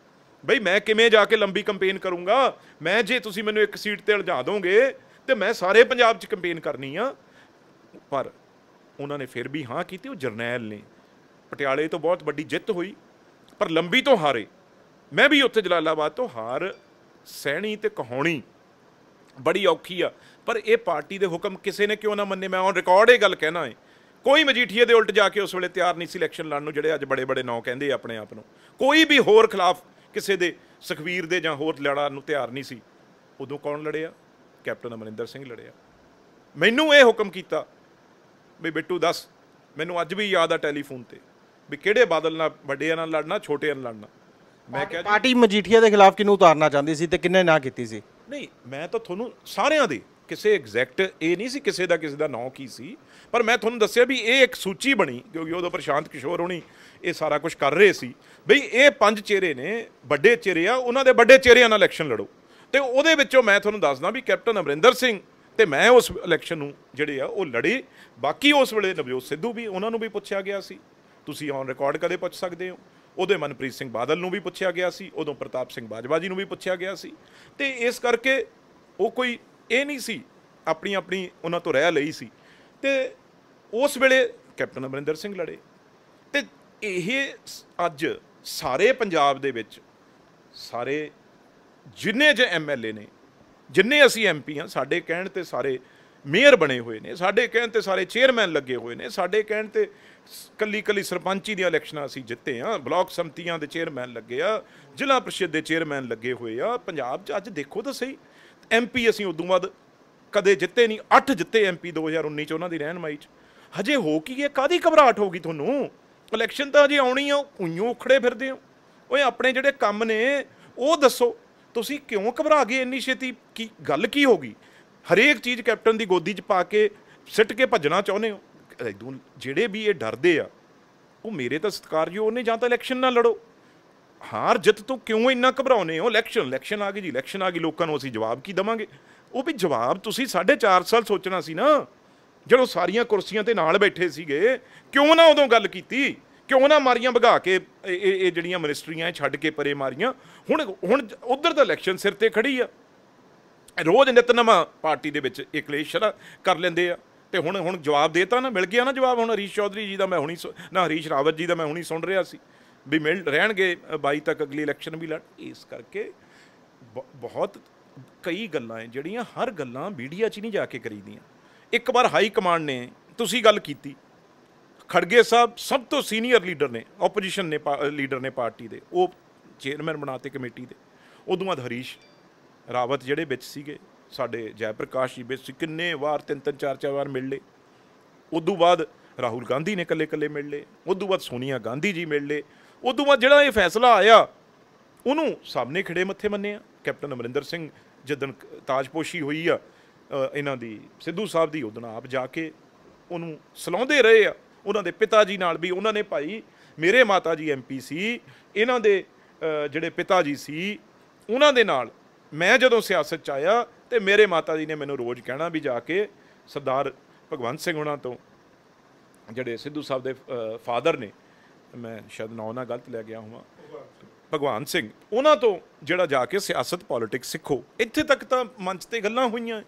ਬਈ ਮੈਂ ਕਿਵੇਂ ਜਾ ਕੇ ਲੰਬੀ ਕੈਂਪੇਨ ਕਰੂੰਗਾ ਮੈਂ ਜੇ ਤੁਸੀਂ ਮੈਨੂੰ ਇੱਕ ਸੀਟ ਤੇ ਉਲਝਾ ਦੋਗੇ ਤੇ ਮੈਂ ਸਾਰੇ ਪੰਜਾਬ 'ਚ ਕੈਂਪੇਨ ਕਰਨੀ ਆ ਪਰ ਉਹਨਾਂ ਨੇ ਫਿਰ ਵੀ ਹਾਂ ਕੀਤੀ ਉਹ ਜਰਨੈਲ ਨੇ ਪਟਿਆਲੇ ਤੋਂ ਬਹੁਤ ਵੱਡੀ ਜਿੱਤ ਹੋਈ ਪਰ ਲੰਬੀ ਤੋਂ ਹਾਰੇ ਮੈਂ ਵੀ ਉੱਥੇ ਜਲਾਲਾਬਾਦ ਤੋਂ ਹਾਰ ਸਹਿਣੀ ਤੇ ਕਹਾਣੀ ਬੜੀ ਔਖੀ ਆ ਪਰ ਇਹ ਪਾਰਟੀ ਦੇ ਹੁਕਮ ਕਿਸੇ ਨੇ ਕਿਉਂ ਨਾ ਮੰਨੇ ਮੈਂ ਔਨ ਰਿਕਾਰਡ ਇਹ ਗੱਲ ਕਹਿਣਾ ਹੈ ਕੋਈ ਮਜੀਠੀਏ ਦੇ ਉਲਟ ਜਾ ਕੇ ਉਸ ਵੇਲੇ ਤਿਆਰ ਨਹੀਂ ਸੀ ਇਲੈਕਸ਼ਨ ਲੜਨ ਨੂੰ ਜਿਹੜੇ ਅੱਜ ਬੜੇ ਬੜੇ ਨਾਂ ਕਹਿੰਦੇ ਆਪਣੇ ਆਪ ਨੂੰ ਕੋਈ ਵੀ ਹੋਰ ਖਿਲਾਫ ਕਿਸੇ ਦੇ ਸੁਖਵੀਰ ਦੇ ਜਾਂ ਹੋਰ ਲੜਾ ਨੂੰ ਤਿਆਰ ਨਹੀਂ ਸੀ ਉਦੋਂ ਕੌਣ ਲੜਿਆ ਕੈਪਟਨ ਅਮਰਿੰਦਰ ਸਿੰਘ ਲੜਿਆ ਮੈਨੂੰ ਇਹ ਹੁਕਮ ਕੀਤਾ ਵੀ ਬਿੱਟੂ ਦੱਸ ਮੈਨੂੰ ਅੱਜ ਵੀ ਯਾਦ ਆ ਟੈਲੀਫੋਨ ਤੇ ਵੀ ਕਿਹੜੇ ਬਾਦਲ ਨਾਲ ਵੱਡੇ ਨਾਲ ਲੜਨਾ ਛੋਟੇ ਨਾਲ ਲੜਨਾ ਮੈਂ ਕਿਹਾ ਪਾਰਟੀ ਮਜੀਠੀਆ ਦੇ ਖਿਲਾਫ ਕਿਨੂੰ ਉਤਾਰਨਾ ਚਾਹੁੰਦੀ ਸੀ ਤੇ ਕਿੰਨੇ ਨਾ ਕੀਤੀ ਸੀ ਨਹੀਂ ਮੈਂ ਤਾਂ ਤੁਹਾਨੂੰ ਸਾਰਿਆਂ ਦੇ ਕਿਸੇ ਐਗਜ਼ੈਕਟ ਇਹ ਨਹੀਂ ਸੀ ਕਿਸੇ ਦਾ ਕਿਸੇ ਦਾ ਨਾਂ ਕੀ ਸੀ ਪਰ ਮੈਂ ਤੁਹਾਨੂੰ ਦੱਸਿਆ ਵੀ ਇਹ ਇੱਕ ਸੂਚੀ ਬਣੀ ਕਿਉਂਕਿ ਉਹਦੇ ਪ੍ਰਸ਼ਾਂਤ ਸ਼ਾਂਤ ਕਿਸ਼ੋਰ ਹੋਣੀ ਇਹ ਸਾਰਾ ਕੁਝ ਕਰ ਰਹੇ ਸੀ ਬਈ ਇਹ ਪੰਜ ਚਿਹਰੇ ਨੇ ਵੱਡੇ ਚਿਹਰੇ ਆ ਉਹਨਾਂ ਦੇ ਵੱਡੇ ਚਿਹਰਿਆਂ ਨਾਲ ਇਲੈਕਸ਼ਨ ਲੜੋ ਤੇ ਉਹਦੇ ਵਿੱਚੋਂ ਮੈਂ ਤੁਹਾਨੂੰ ਦੱਸਦਾ ਵੀ ਕੈਪਟਨ ਅਮਰਿੰਦਰ ਸਿੰਘ ਤੇ ਮੈਂ ਉਸ ਇਲੈਕਸ਼ਨ ਨੂੰ ਜਿਹੜੇ ਆ ਉਹ ਲੜੇ ਬਾਕੀ ਉਸ ਵੇਲੇ ਨਵਜੋਤ ਸਿੱਧੂ ਵੀ ਉਹਨਾਂ ਨੂੰ ਵੀ ਪੁੱਛਿਆ ਗਿਆ ਸੀ ਤੁਸੀਂ ਔਨ ਰਿਕਾਰਡ ਕਦੇ ਪੁੱਛ ਸਕਦੇ ਹੋ ਉਹਦੇ ਮਨਪ੍ਰੀਤ ਸਿੰਘ ਬਾਦਲ ਨੂੰ ਵੀ ਪੁੱਛਿਆ ਗਿਆ ਸੀ ਉਦੋਂ ਪ੍ਰਤਾਪ ਸਿੰਘ ਬਾਜਵਾ ਜੀ ਨੂੰ ਵੀ ਪੁੱਛਿਆ ਗਿਆ ਸੀ ਤੇ ਇਸ ਕਰਕੇ ਉਹ ਕੋਈ ਇਹ ਨਹੀਂ ਸੀ ਆਪਣੀ ਆਪਣੀ ਉਹਨਾਂ ਤੋਂ ਰਹਿ ਲਈ ਸੀ ਤੇ ਉਸ ਵੇਲੇ ਕੈਪਟਨ ਅਮਰਿੰਦਰ ਸਿੰਘ ਲੜੇ ਤੇ ਇਹ ਅੱਜ ਸਾਰੇ ਪੰਜਾਬ ਦੇ ਵਿੱਚ ਸਾਰੇ ਜਿੰਨੇ ਜੇ ਐਮਐਲਏ ਨੇ ਜਿੰਨੇ ਅਸੀਂ ਐਮਪੀ ਹਾਂ ਸਾਡੇ ਕਹਿਣ ਤੇ ਸਾਰੇ ਮੇਅਰ ਬਣੇ ਹੋਏ ਨੇ ਸਾਡੇ ਕਹਿਣ ਤੇ ਸਾਰੇ ਚੇਅਰਮੈਨ ਲੱਗੇ ਹੋਏ ਨੇ ਸਾਡੇ ਕਹਿਣ ਤੇ ਕੱਲੀ ਕੱਲੀ ਸਰਪੰਚੀ ਦੀਆਂ ਇਲੈਕਸ਼ਨਾਂ ਅਸੀਂ ਜਿੱਤੇ ਆ ਬਲਾਕ ਸੰਮਤੀਆਂ ਦੇ ਚੇਅਰਮੈਨ ਲੱਗੇ ਆ ਜ਼ਿਲ੍ਹਾ ਪ੍ਰੀਸ਼ਦ ਦੇ ਚੇਅਰਮੈਨ ਲੱਗੇ ਹੋਏ ਆ ਪੰਜਾਬ 'ਚ ਅੱਜ ਦੇਖੋ ਤਾਂ ਸਹੀ ਐਮਪੀ ਅਸੀਂ ਉਦੋਂ ਬਾਅਦ ਕਦੇ ਜਿੱਤੇ ਨਹੀਂ 8 ਜਿੱਤੇ ਐਮਪੀ 2019 ਚ ਉਹਨਾਂ ਦੀ ਰਹਿਨਮਾਈ ਚ ਹਜੇ ਹੋ ਕੀ ਗਿਆ ਕਾਦੀ ਘਬਰਾਹਟ ਹੋ ਗਈ ਤੁਹਾਨੂੰ ਇਲੈਕਸ਼ਨ ਤਾਂ ਹਜੇ ਆਉਣੀ ਆ ਉਈਓ ਉਖੜੇ ਫਿਰਦੇ ਹੋ ਓਏ ਆਪਣੇ ਜਿਹੜੇ ਕੰਮ ਨੇ ਉਹ ਦੱਸੋ ਤੁਸੀਂ ਕਿਉਂ ਘਬਰਾ ਗਏ ਇੰਨੀ ਛੇਤੀ ਕੀ ਗੱਲ ਕੀ ਹੋ ਗਈ ਹਰੇਕ ਚੀਜ਼ ਕੈਪਟਨ ਦੀ ਗੋਦੀ 'ਚ ਪਾ ਕੇ ਸਿੱਟ ਕੇ ਭੱਜਣਾ ਚਾਹੁੰਦੇ ਹੋ ਜਿਹੜੇ ਵੀ ਇਹ ਡਰਦੇ ਆ ਉਹ ਮੇਰੇ ਤਾਂ ਸਤਕਾਰਯੋਗ ਨੇ ਜਾਂ ਤਾਂ ਇਲੈਕਸ਼ਨ ਨਾਲ ਲੜੋ ਹਾਰ ਜਿੱਤ ਤੋਂ ਕਿਉਂ ਇੰਨਾ ਘਬਰਾਉਨੇ ਹੋ ਇਲੈਕਸ਼ਨ ਇਲੈਕਸ਼ਨ ਆ ਗਈ ਜੀ ਇਲੈਕਸ਼ਨ ਆ ਗਈ ਲੋਕਾਂ ਨੂੰ ਅਸੀਂ ਜਵਾਬ ਕੀ ਦਵਾਂਗੇ ਉਹ ਵੀ ਜਵਾਬ ਤੁਸੀਂ 4.5 ਸਾਲ ਸੋਚਣਾ ਸੀ ਨਾ ਜਦੋਂ ਸਾਰੀਆਂ ਕੁਰਸੀਆਂ ਤੇ ਨਾਲ ਬੈਠੇ ਸੀਗੇ ਕਿਉਂ ਨਾ ਉਦੋਂ ਗੱਲ ਕੀਤੀ ਕਿਉਂ ਨਾ ਮਾਰੀਆਂ ਭਗਾ ਕੇ ਇਹ ਇਹ ਜਿਹੜੀਆਂ ਮਿਨਿਸਟਰੀਆਂ ਛੱਡ ਕੇ ਪਰੇ ਮਾਰੀਆਂ ਹੁਣ ਹੁਣ ਉਧਰ ਦਾ ਇਲੈਕਸ਼ਨ ਸਿਰ ਤੇ ਖੜੀ ਆ ਰੋਜ਼ ਨਿਤਨਮ ਪਾਰਟੀ ਦੇ ਵਿੱਚ ਇਕਲੇਸ਼ਰ ਕਰ ਲੈਂਦੇ ਆ ਤੇ ਹੁਣ ਹੁਣ ਜਵਾਬ ਦੇਤਾ ਨਾ ਮਿਲ ਗਿਆ ਨਾ ਜਵਾਬ ਹੁਣ ਹਰੀਸ਼ ਚੌਧਰੀ ਜੀ ਦਾ ਮੈਂ ਹੁਣੀ ਨਾ ਹਰੀਸ਼ ਰਾਵਤ ਜੀ ਦਾ ਮੈਂ ਹੁਣੀ ਸੁਣ ਰਿਹਾ ਸੀ ਵੀ ਮਿਲ ਰਹਿਣਗੇ 22 ਤੱਕ ਅਗਲੀ ਇਲੈਕਸ਼ਨ ਵੀ ਲੜ ਇਸ ਕਰਕੇ ਬਹੁਤ ਕਈ ਗੱਲਾਂ ਹੈ ਜਿਹੜੀਆਂ ਹਰ ਗੱਲਾਂ ਮੀਡੀਆ 'ਚ ਨਹੀਂ ਜਾ ਕੇ ਕਰੀਦੀਆਂ ਇੱਕ ਵਾਰ ਹਾਈ ਕਮਾਂਡ ਨੇ ਤੁਸੀਂ ਗੱਲ ਕੀਤੀ ਖੜਗੇ ਸਾਹਿਬ ਸਭ ਤੋਂ ਸੀਨੀਅਰ ਲੀਡਰ ਨੇ ਆਪੋਜੀਸ਼ਨ ਨੇ ਲੀਡਰ ਨੇ ਪਾਰਟੀ ਦੇ ਉਹ ਚੇਅਰਮੈਨ ਬਣਾਤੇ ਕਮੇਟੀ ਦੇ ਉਦੋਂ ਬਾਅਦ ਹਰੀਸ਼ ਰਾਵਤ ਜਿਹੜੇ ਵਿੱਚ ਸੀਗੇ ਸਾਡੇ ਜੈ ਪ੍ਰਕਾਸ਼ ਜੀ ਵਿੱਚ ਕਿੰਨੇ ਵਾਰ ਤਿੰਨ ਤਿੰਨ ਚਾਰ ਚਾਰ ਵਾਰ ਮਿਲ ਲਏ ਉਦੋਂ ਬਾਅਦ ਰਾਹੁਲ ਗਾਂਧੀ ਨੇ ਕੱਲੇ ਕੱਲੇ ਮਿਲ ਲਏ ਉਦੋਂ ਬਾਅਦ ਸੋਨੀਆ ਗਾਂਧੀ ਜੀ ਮਿਲ ਲਏ ਉਦੋਂ ਬਾਅਦ ਜਿਹੜਾ ਇਹ ਫੈਸਲਾ ਆਇਆ ਉਹਨੂੰ ਸਭ ਨੇ ਖੜੇ ਮੱਥੇ ਮੰਨਿਆ ਕੈਪਟਨ ਅਮਰਿੰਦਰ ਸਿੰਘ ਜਦੋਂ ਤਾਜਪੋਸ਼ੀ ਹੋਈ ਆ ਇਹਨਾਂ ਦੀ ਸਿੱਧੂ ਸਾਹਿਬ ਦੀ ਉਦੋਂ ਆਪ ਜਾ ਕੇ ਉਹਨੂੰ ਸਲਾਉਂਦੇ ਰਹੇ ਆ ਉਹਨਾਂ ਦੇ ਪਿਤਾ ਜੀ ਨਾਲ ਵੀ ਉਹਨਾਂ ਨੇ ਭਾਈ ਮੇਰੇ ਮਾਤਾ ਜੀ ਐਮਪੀ ਸੀ ਇਹਨਾਂ ਦੇ ਜਿਹੜੇ ਪਿਤਾ ਜੀ ਸੀ ਉਹਨਾਂ ਦੇ ਨਾਲ ਮੈਂ ਜਦੋਂ ਸਿਆਸਤ 'ਚ ਆਇਆ ਤੇ ਮੇਰੇ ਮਾਤਾ ਜੀ ਨੇ ਮੈਨੂੰ ਰੋਜ਼ ਕਹਿਣਾ ਵੀ ਜਾ ਕੇ ਸਰਦਾਰ ਭਗਵੰਤ ਸਿੰਘ ਉਹਨਾਂ ਤੋਂ ਜਿਹੜੇ ਸਿੱਧੂ ਸਾਹਿਬ ਦੇ ਫਾਦਰ ਨੇ ਮੈਂ ਸ਼ਾਇਦ ਨਾ ਉਹਨਾਂ ਗਲਤ ਲੈ ਗਿਆ ਹਾਂ ਭਗਵਾਨ ਸਿੰਘ ਉਹਨਾਂ ਤੋਂ ਜਿਹੜਾ ਜਾ ਕੇ ਸਿਆਸਤ ਪੋਲਿਟਿਕਸ ਸਿੱਖੋ ਇੱਥੇ ਤੱਕ ਤਾਂ ਮੰਚ ਤੇ ਗੱਲਾਂ ਹੋਈਆਂ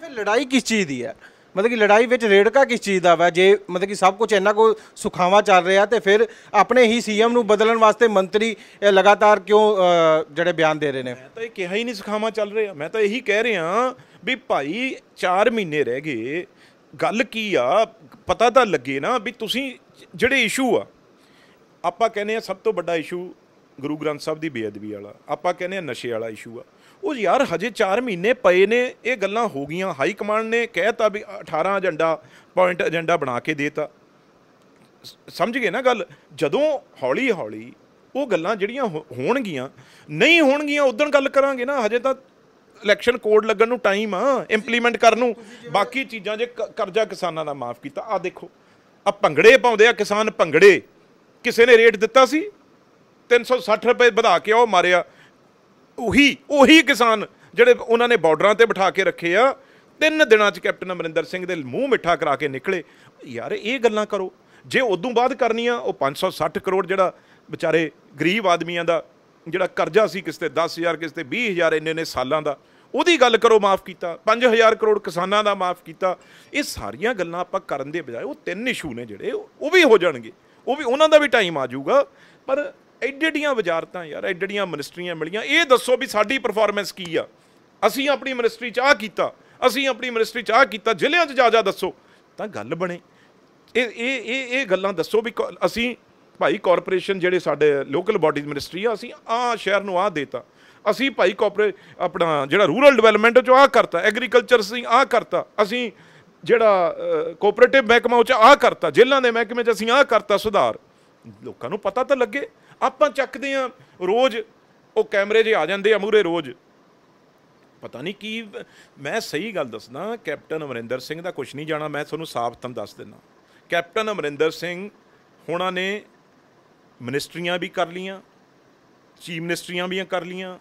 ਫਿਰ ਲੜਾਈ ਕਿਸ ਚੀਜ਼ ਦੀ ਹੈ ਮਤਲਬ ਕਿ ਲੜਾਈ ਵਿੱਚ ਰੇੜਕਾ ਕਿਸ ਚੀਜ਼ ਦਾ ਵਾ ਜੇ ਮਤਲਬ ਕਿ ਸਭ ਕੁਝ ਇੰਨਾ ਕੋ ਸੁਖਾਵਾ ਚੱਲ ਰਿਹਾ ਤੇ ਫਿਰ ਆਪਣੇ ਹੀ ਸੀਐਮ ਨੂੰ ਬਦਲਣ ਵਾਸਤੇ ਮੰਤਰੀ ਲਗਾਤਾਰ ਕਿਉਂ ਜਿਹੜੇ ਬਿਆਨ ਦੇ ਰਹੇ ਨੇ ਮੈਂ ਤਾਂ ਇਹ ਕਿਹਾ ਹੀ ਨਹੀਂ ਸੁਖਾਵਾ ਚੱਲ ਰਿਹਾ ਮੈਂ ਤਾਂ ਇਹੀ ਕਹਿ ਰਿਹਾ ਵੀ ਭਾਈ 4 ਮਹੀਨੇ ਰਹਿ ਗਏ ਗੱਲ ਕੀ ਆ ਪਤਾ ਤਾਂ ਲੱਗੇ ਨਾ ਵੀ ਤੁਸੀਂ ਜਿਹੜੇ ਇਸ਼ੂ ਆ ਆਪਾਂ ਕਹਿੰਦੇ ਆ ਸਭ ਤੋਂ ਵੱਡਾ ਇਸ਼ੂ ਗੁਰੂ ਗ੍ਰੰਥ ਸਾਹਿਬ ਦੀ ਬੇਅਦਬੀ ਵਾਲਾ ਆਪਾਂ ਕਹਿੰਦੇ ਆ ਨਸ਼ੇ ਵਾਲਾ ਇਸ਼ੂ ਆ ਉਹ ਯਾਰ ਹਜੇ 4 ਮਹੀਨੇ ਪਏ ਨੇ ਇਹ ਗੱਲਾਂ ਹੋ ਗਈਆਂ ਹਾਈ ਕਮਾਂਡ ਨੇ ਕਹਿਤਾ ਵੀ 18 ਏਜੰਡਾ ਪੁਆਇੰਟ ਏਜੰਡਾ ਬਣਾ ਕੇ ਦੇਤਾ ਸਮਝ ਗਏ ਨਾ ਗੱਲ ਜਦੋਂ ਹੌਲੀ ਹੌਲੀ ਉਹ ਗੱਲਾਂ ਜਿਹੜੀਆਂ ਹੋਣਗੀਆਂ ਨਹੀਂ ਹੋਣਗੀਆਂ ਉਦੋਂ ਗੱਲ ਕਰਾਂਗੇ ਨਾ ਹਜੇ ਤਾਂ ਇਲੈਕਸ਼ਨ ਕੋਡ ਲੱਗਣ ਨੂੰ ਟਾਈਮ ਆ ਇੰਪਲੀਮੈਂਟ ਕਰਨ ਨੂੰ ਬਾਕੀ ਚੀਜ਼ਾਂ ਜੇ ਕਰਜ਼ਾ ਕਿਸਾਨਾਂ ਦਾ ਮਾਫ ਕੀਤਾ ਆ ਦੇਖੋ ਆ ਭੰਗੜੇ ਪਾਉਂਦੇ ਆ ਕਿਸਾਨ ਭੰਗੜੇ ਕਿਸੇ ਨੇ ਰੇਟ ਦਿੱਤਾ ਸੀ 360 ਰੁਪਏ ਵਧਾ ਕੇ ਉਹ ਮਾਰਿਆ ਉਹੀ ਉਹੀ ਕਿਸਾਨ ਜਿਹੜੇ ਉਹਨਾਂ ਨੇ ਬਾਰਡਰਾਂ ਤੇ ਬਿਠਾ ਕੇ ਰੱਖੇ ਆ ਤਿੰਨ ਦਿਨਾਂ 'ਚ ਕੈਪਟਨ ਅਮਰਿੰਦਰ ਸਿੰਘ ਦੇ ਮੂੰਹ ਮਿੱਠਾ ਕਰਾ ਕੇ ਨਿਕਲੇ ਯਾਰ ਇਹ ਗੱਲਾਂ ਕਰੋ ਜੇ ਉਦੋਂ ਬਾਅਦ ਕਰਨੀਆਂ ਉਹ 560 ਕਰੋੜ ਜਿਹੜਾ ਵਿਚਾਰੇ ਗਰੀਬ ਆਦਮੀਆਂ ਦਾ ਜਿਹੜਾ ਕਰਜ਼ਾ ਸੀ ਕਿਸ ਤੇ 10000 ਕਿਸ ਤੇ 20000 ਇੰਨੇ ਨੇ ਸਾਲਾਂ ਦਾ ਉਹਦੀ ਗੱਲ ਕਰੋ ਮਾਫ ਕੀਤਾ 5000 ਕਰੋੜ ਕਿਸਾਨਾਂ ਦਾ ਮਾਫ ਕੀਤਾ ਇਹ ਸਾਰੀਆਂ ਗੱਲਾਂ ਆਪਾਂ ਕਰਨ ਦੇ ਬਜਾਏ ਉਹ ਤਿੰਨ ਇਸ਼ੂ ਨੇ ਜਿਹੜੇ ਉਹ ਵੀ ਹੋ ਜਾਣਗੇ ਉਹ ਵੀ ਉਹਨਾਂ ਦਾ ਵੀ ਟਾਈਮ ਆ ਜਾਊਗਾ ਪਰ ਐਡੇਡੀਆਂ ਵਜ਼ਾਰਤਾਂ ਯਾਰ ਐਡੇਡੀਆਂ ਮਿਨਿਸਟਰੀਆਂ ਮਿਲੀਆਂ ਇਹ ਦੱਸੋ ਵੀ ਸਾਡੀ ਪਰਫਾਰਮੈਂਸ ਕੀ ਆ ਅਸੀਂ ਆਪਣੀ ਮਿਨਿਸਟਰੀ ਚ ਆ ਕੀਤਾ ਅਸੀਂ ਆਪਣੀ ਮਿਨਿਸਟਰੀ ਚ ਆ ਕੀਤਾ ਜ਼ਿਲ੍ਹਿਆਂ ਚ ਜਾ ਜਾ ਦੱਸੋ ਤਾਂ ਗੱਲ ਬਣੇ ਇਹ ਇਹ ਇਹ ਇਹ ਗੱਲਾਂ ਦੱਸੋ ਵੀ ਅਸੀਂ ਭਾਈ ਕਾਰਪੋਰੇਸ਼ਨ ਜਿਹੜੇ ਸਾਡੇ ਲੋਕਲ ਬਾਡੀਜ਼ ਮਿਨਿਸਟਰੀ ਆ ਅਸੀਂ ਆ ਸ਼ਹਿਰ ਨੂੰ ਆ ਦੇਤਾ ਅਸੀਂ ਭਾਈ ਕਾਰਪੋਰੇ ਆਪਣਾ ਜਿਹੜਾ ਰੂਰਲ ਡਿਵੈਲਪਮੈਂਟ ਚ ਆ ਕਰਤਾ ਐਗਰੀਕਲਚਰ ਸਿੰਘ ਆ ਕਰਤਾ ਅਸੀਂ ਜਿਹੜਾ ਕੋਆਪਰੇਟਿਵ ਮਹਿਕਮਾ ਉਹ ਚ ਆ ਕਰਤਾ ਜ਼ਿਲ੍ਹਾ ਦੇ ਮਹਿਕਮੇ ਚ ਅਸੀਂ ਆ ਕਰਤਾ ਸੁਧਾਰ ਲੋਕਾਂ ਨੂੰ ਪਤਾ ਤਾਂ ਲੱਗੇ ਆਪਾਂ ਚੱਕਦੇ ਆ ਰੋਜ਼ ਉਹ ਕੈਮਰੇ ਜੇ ਆ ਜਾਂਦੇ ਆ ਮੂਰੇ ਰੋਜ਼ ਪਤਾ ਨਹੀਂ ਕੀ ਮੈਂ ਸਹੀ ਗੱਲ ਦੱਸਦਾ ਕੈਪਟਨ ਅਮਰਿੰਦਰ ਸਿੰਘ ਦਾ ਕੁਝ ਨਹੀਂ ਜਾਣਾ ਮੈਂ ਤੁਹਾਨੂੰ ਸਾਫ਼ ਤਨ ਦੱਸ ਦਿੰਦਾ ਕੈਪਟਨ ਅਮਰਿੰਦਰ ਸਿੰਘ ਹੁਣਾਂ ਨੇ ਮਿਨਿਸਟਰੀਆਂ ਵੀ ਕਰ ਲੀਆਂ ਚੀਫ ਮਿਨਿਸਟਰੀਆਂ ਵੀ ਕਰ ਲੀਆਂ